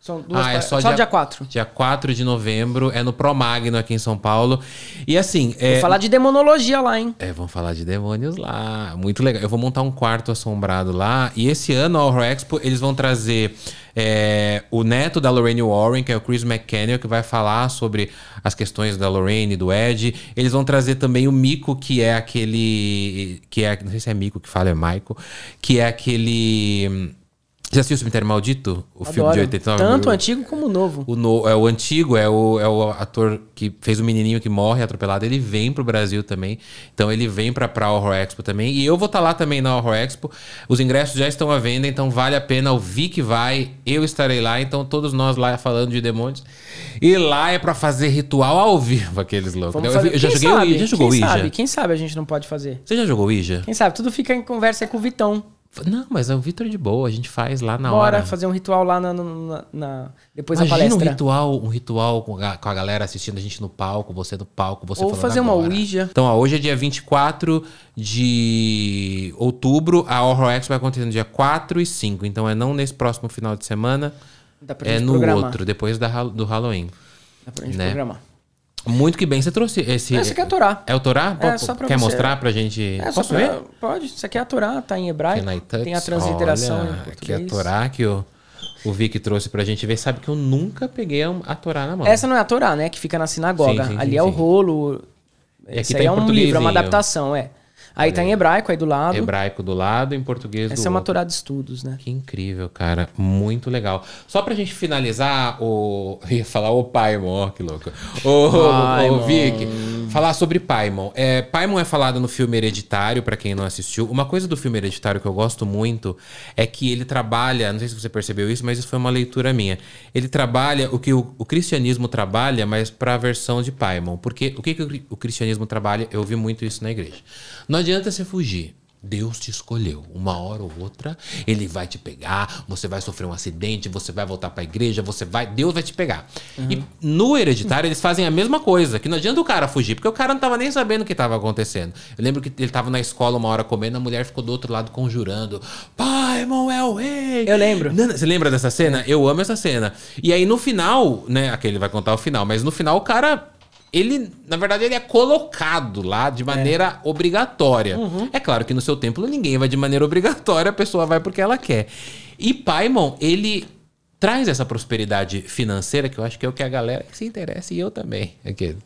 Speaker 2: são duas ah, é só, só dia, dia
Speaker 1: 4. Dia 4 de novembro, é no Promagno aqui em São Paulo. E assim. É... Vou falar de
Speaker 2: demonologia lá, hein?
Speaker 1: É, vamos falar de demônios lá. Muito legal. Eu vou montar um quarto assombrado lá. E esse ano, a Horror Expo, eles vão trazer é, o neto da Lorraine Warren, que é o Chris McKenna, que vai falar sobre as questões da Lorraine, do Ed. Eles vão trazer também o Mico, que é aquele. que é. Não sei se é Mico que fala, é Michael. Que é aquele hum, já assistiu o Cemitério Maldito? O Adoro. filme de 89? Tanto o
Speaker 2: antigo como o novo.
Speaker 1: O no, é o antigo, é o, é o ator que fez o menininho que morre atropelado. Ele vem pro Brasil também. Então ele vem pra, pra Horror Expo também. E eu vou estar tá lá também na Horror Expo. Os ingressos já estão à venda, então vale a pena. O Vic vai, eu estarei lá. Então todos nós lá falando de demônios. E lá é pra fazer ritual ao vivo, aqueles loucos. fazer... Eu, eu já joguei sabe? Já jogou quem Ija? Sabe?
Speaker 2: Quem sabe a gente não pode fazer?
Speaker 1: Você já jogou Ija?
Speaker 2: Quem sabe? Tudo fica em conversa com o Vitão.
Speaker 1: Não, mas é o Vitor de boa, a gente faz lá na Bora hora. Bora
Speaker 2: fazer um ritual lá na, na, na depois Imagina da palestra. um
Speaker 1: ritual, um ritual com a, com a, galera assistindo a gente no palco, você no palco, você Ou falando fazer agora. uma Ouija. Então, ó, hoje é dia 24 de outubro, a Horror X vai acontecer no dia 4 e 5, então é não nesse próximo final de semana,
Speaker 2: é no programar. outro,
Speaker 1: depois da, do Halloween. Dá pra gente né? programar. Muito que bem você trouxe esse. É, esse aqui é o Torá. É o Torá? É, só pra Quer você. mostrar pra gente? É, Posso pra... ver?
Speaker 2: Pode. Isso aqui é a Torá, tá em hebraico. Tem a transliteração Aqui é a Torá
Speaker 1: que o, o Vic trouxe pra gente ver. Sabe que eu nunca peguei a, Torá na mão. Essa não
Speaker 2: é a Torá, né? Que fica na sinagoga. Sim, sim, Ali sim, é o rolo.
Speaker 1: É esse e aqui tá é um livro, é uma adaptação,
Speaker 2: é. Aí tá em hebraico aí do lado. Hebraico
Speaker 1: do lado, em português Essa é uma outro. Torá de Estudos, né? Que incrível, cara. Muito legal. Só pra gente finalizar, o... Eu ia falar o Paimon, que louco. O, o Vic, falar sobre Paimon. É, Paimon é falado no filme Hereditário, pra quem não assistiu. Uma coisa do filme Hereditário que eu gosto muito é que ele trabalha, não sei se você percebeu isso, mas isso foi uma leitura minha. Ele trabalha o que o, o cristianismo trabalha, mas pra versão de Paimon. Porque o que, que o, o cristianismo trabalha? Eu ouvi muito isso na igreja adianta você fugir. Deus te escolheu. Uma hora ou outra, ele vai te pegar, você vai sofrer um acidente, você vai voltar para a igreja, você vai, Deus vai te pegar. Uhum. E no hereditário eles fazem a mesma coisa, que não adianta o cara fugir, porque o cara não tava nem sabendo o que estava acontecendo. Eu lembro que ele tava na escola uma hora comendo, a mulher ficou do outro lado conjurando: "Pai, é o rei". Eu lembro. você lembra dessa cena? Eu amo essa cena. E aí no final, né, aquele vai contar o final, mas no final o cara ele, na verdade, ele é colocado lá de é. maneira é. obrigatória. Uhum. É claro que no seu templo ninguém vai de maneira obrigatória, a pessoa vai porque ela quer. E Paimon, ele traz essa prosperidade financeira, que eu acho que é o que a galera se interessa, e eu também. Aqui. É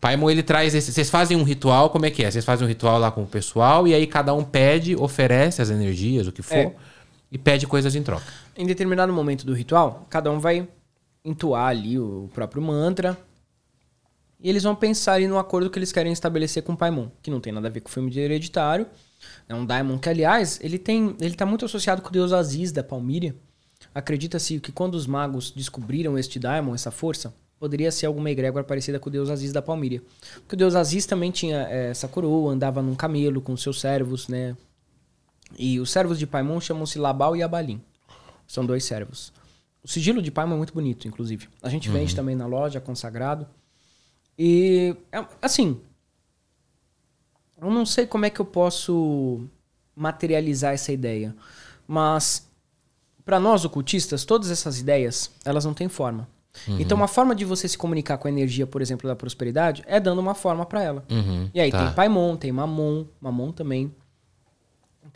Speaker 1: Paimon, ele traz esse. Vocês fazem um ritual, como é que é? Vocês fazem um ritual lá com o pessoal, e aí cada um pede, oferece as energias, o que for, é. e pede coisas em troca.
Speaker 2: Em determinado momento do ritual, cada um vai entoar ali o próprio mantra e eles vão pensar ali no acordo que eles querem estabelecer com o Paimon, que não tem nada a ver com o filme de Hereditário. É um Daimon que, aliás, ele tem, ele tá muito associado com o deus Aziz da Palmíria. Acredita-se que quando os magos descobriram este Daimon, essa força, poderia ser alguma egrégora parecida com o deus Aziz da Palmíria. Porque o deus Aziz também tinha é, essa coroa, andava num camelo com seus servos, né? E os servos de Paimon chamam-se Labal e Abalim. São dois servos. O sigilo de Paimon é muito bonito, inclusive. A gente uhum. vende também na loja, consagrado. E, é, assim, eu não sei como é que eu posso materializar essa ideia, mas para nós ocultistas, todas essas ideias, elas não têm forma. Uhum. Então, uma forma de você se comunicar com a energia, por exemplo, da prosperidade, é dando uma forma para ela. Uhum, e aí tá. tem Paimon, tem Mamon, Mamon também.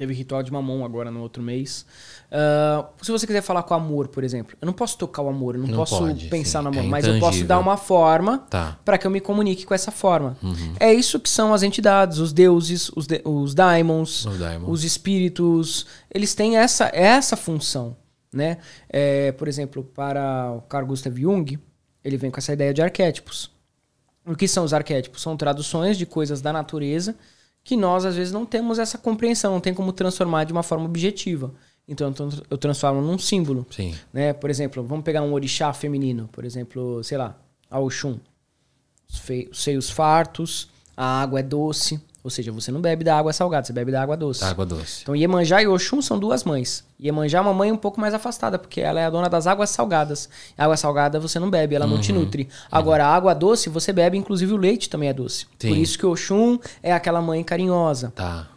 Speaker 2: Teve ritual de mamon agora no outro mês. Uh, se você quiser falar com amor, por exemplo, eu não posso tocar o amor, eu não, não posso pode, pensar sim. no é amor, é mas eu posso dar uma forma tá. para que eu me comunique com essa forma. Uhum. É isso que são as entidades, os deuses, os, de os, daimons, os daimons, os espíritos. Eles têm essa, essa função. Né? É, por exemplo, para o Carl Gustav Jung, ele vem com essa ideia de arquétipos. O que são os arquétipos? São traduções de coisas da natureza que nós às vezes não temos essa compreensão, não tem como transformar de uma forma objetiva. Então eu transformo num símbolo. Sim. Né? Por exemplo, vamos pegar um orixá feminino, por exemplo, sei lá, a Oxum. Os, seios fartos, a água é doce, ou seja, você não bebe da água salgada, você bebe da água doce. Água doce. Então Iemanjá e Oxum são duas mães. Iemanjá é uma mãe um pouco mais afastada, porque ela é a dona das águas salgadas. água salgada você não bebe, ela uhum. não te uhum. nutre. Agora, uhum. a água doce você bebe, inclusive o leite também é doce. Sim. Por isso que Oxum é aquela mãe carinhosa. Tá.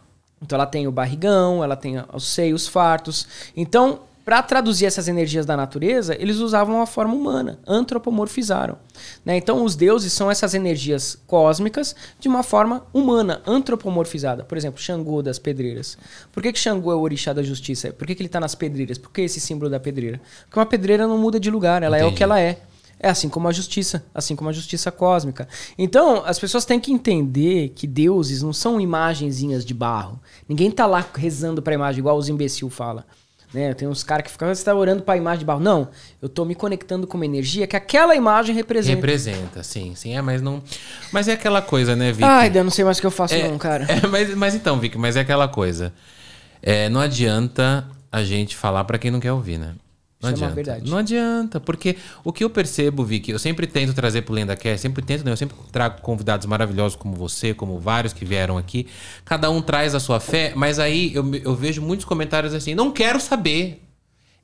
Speaker 2: Então ela tem o barrigão, ela tem os seios fartos. Então, para traduzir essas energias da natureza, eles usavam a forma humana, antropomorfizaram. Né? Então, os deuses são essas energias cósmicas de uma forma humana, antropomorfizada. Por exemplo, Xangô das pedreiras. Por que, que Xangô é o orixá da justiça? Por que, que ele está nas pedreiras? Por que esse símbolo da pedreira? Porque uma pedreira não muda de lugar, ela Entendi. é o que ela é. É assim como a justiça, assim como a justiça cósmica. Então, as pessoas têm que entender que deuses não são imagenzinhas de barro. Ninguém está lá rezando para a imagem igual os imbecil fala. Né? Tem uns caras que ficam, ah, você está orando para a imagem de barro. Não, eu estou me conectando com uma energia que aquela imagem representa.
Speaker 1: Representa, sim, sim. É, mas não. Mas é aquela coisa, né, Vicky? Ai, eu não sei mais o que eu faço, é, não, cara. É, mas, mas então, Vicky, mas é aquela coisa. É, não adianta a gente falar para quem não quer ouvir, né? Não é adianta. verdade. Não adianta, porque o que eu percebo, Vicky, eu sempre tento trazer pro Lenda Quer, sempre tento, né, eu sempre trago convidados maravilhosos como você, como vários que vieram aqui. Cada um traz a sua fé, mas aí eu, eu vejo muitos comentários assim, não quero saber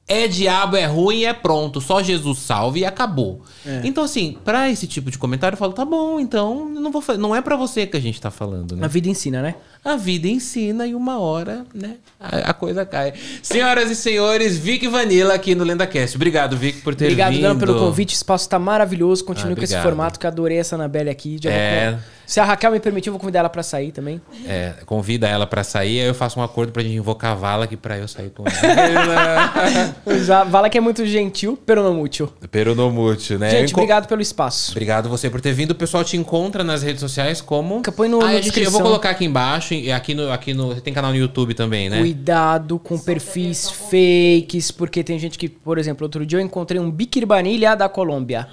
Speaker 1: é diabo, é ruim, é pronto. Só Jesus salve e acabou. É. Então, assim, para esse tipo de comentário, eu falo, tá bom, então não vou Não é para você que a gente tá falando, né? A vida ensina, né? A vida ensina e uma hora, né? A, a coisa cai. Senhoras e senhores, Vic Vanilla aqui no LendaCast. Obrigado, Vic, por ter obrigado, vindo. Obrigado, pelo convite. O
Speaker 2: espaço tá maravilhoso. Continue ah, com esse formato que adorei essa Anabelle aqui. De é. Se a Raquel me permitir, eu vou convidar ela pra sair também.
Speaker 1: É, convida ela pra sair, aí eu faço um acordo pra gente invocar a Valak pra eu sair com
Speaker 2: ela. Valak é muito gentil,
Speaker 1: peronomútil. Peronomútil, né? Gente, obrigado pelo espaço. Obrigado você por ter vindo. O pessoal te encontra nas redes sociais como... Que põe no, ah, é, eu vou colocar aqui embaixo, e aqui no, aqui no... Você tem canal no YouTube também, né?
Speaker 2: Cuidado com Só perfis fakes, porque tem gente que, por exemplo, outro dia eu encontrei um biquirbanilha da Colômbia.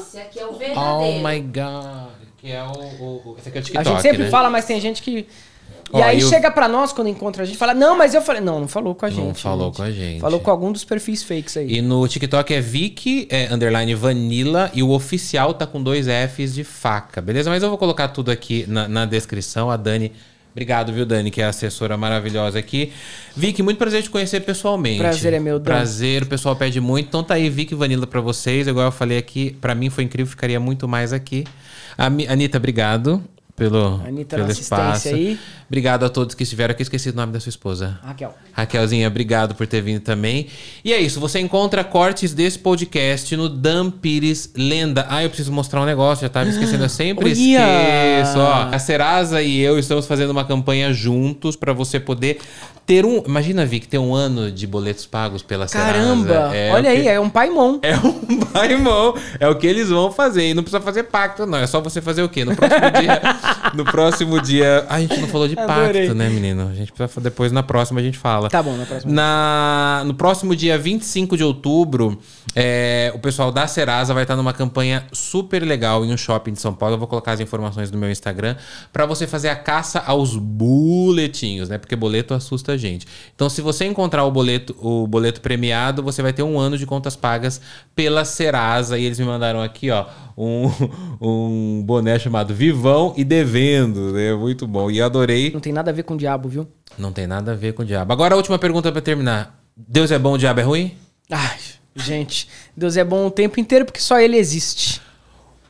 Speaker 2: Esse aqui é o verdadeiro. Oh my God.
Speaker 1: Que é o. o esse aqui é o TikTok. A gente sempre né? fala,
Speaker 2: mas tem gente que. E Ó, aí eu... chega para nós quando encontra a gente fala, não, mas eu falei, não, não falou com a gente. Não falou gente. com a gente. Falou com algum dos perfis fakes aí.
Speaker 1: E no TikTok é Vicky, é, underline Vanilla, e o oficial tá com dois Fs de faca, beleza? Mas eu vou colocar tudo aqui na, na descrição, a Dani. Obrigado, viu, Dani, que é a assessora maravilhosa aqui. Vicky, muito prazer te conhecer pessoalmente. Prazer é meu, Dani. Prazer, o pessoal pede muito. Então tá aí, Vicky Vanilla para vocês. Agora eu falei aqui, para mim foi incrível, ficaria muito mais aqui. Anitta, obrigado pelo, Anitta pelo espaço. Aí. Obrigado a todos que estiveram aqui. Esqueci o nome da sua esposa. Raquel. Raquelzinha, obrigado por ter vindo também. E é isso. Você encontra cortes desse podcast no Dan Pires Lenda. Ah, eu preciso mostrar um negócio. Já estava esquecendo. Eu sempre oh, esqueço. Ó, a Serasa e eu estamos fazendo uma campanha juntos para você poder ter um. Imagina, Vic, ter um ano de boletos pagos pela Caramba, Serasa. Caramba! É olha que, aí, é um paimon. É um paimon. É o que eles vão fazer. E não precisa fazer pacto, não. É só você fazer o quê? No próximo dia no próximo dia. A gente não falou de Adorei. pacto, né, menino? A gente precisa. Depois na próxima a gente fala. Tá bom, na próxima. Na, no próximo dia 25 de outubro. É, o pessoal da Serasa vai estar numa campanha super legal em um shopping de São Paulo. Eu vou colocar as informações no meu Instagram para você fazer a caça aos boletinhos, né? Porque boleto assusta a gente. Então, se você encontrar o boleto, o boleto premiado, você vai ter um ano de contas pagas pela Serasa. E eles me mandaram aqui, ó, um, um boné chamado Vivão e Devendo, né? Muito bom. E adorei. Não tem nada a ver com o diabo, viu? Não tem nada a ver com o diabo. Agora, a última pergunta para terminar: Deus é bom, o diabo é ruim?
Speaker 2: Ai. Gente, Deus é bom o tempo inteiro porque só ele existe.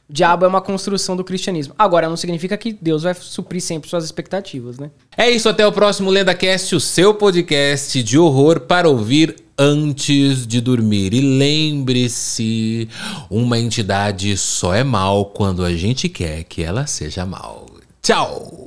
Speaker 2: O diabo é uma construção do cristianismo. Agora, não significa que Deus vai suprir sempre suas expectativas, né?
Speaker 1: É isso, até o próximo LendaCast, o seu podcast de horror para ouvir antes de dormir. E lembre-se, uma entidade só é mal quando a gente quer que ela seja mal. Tchau!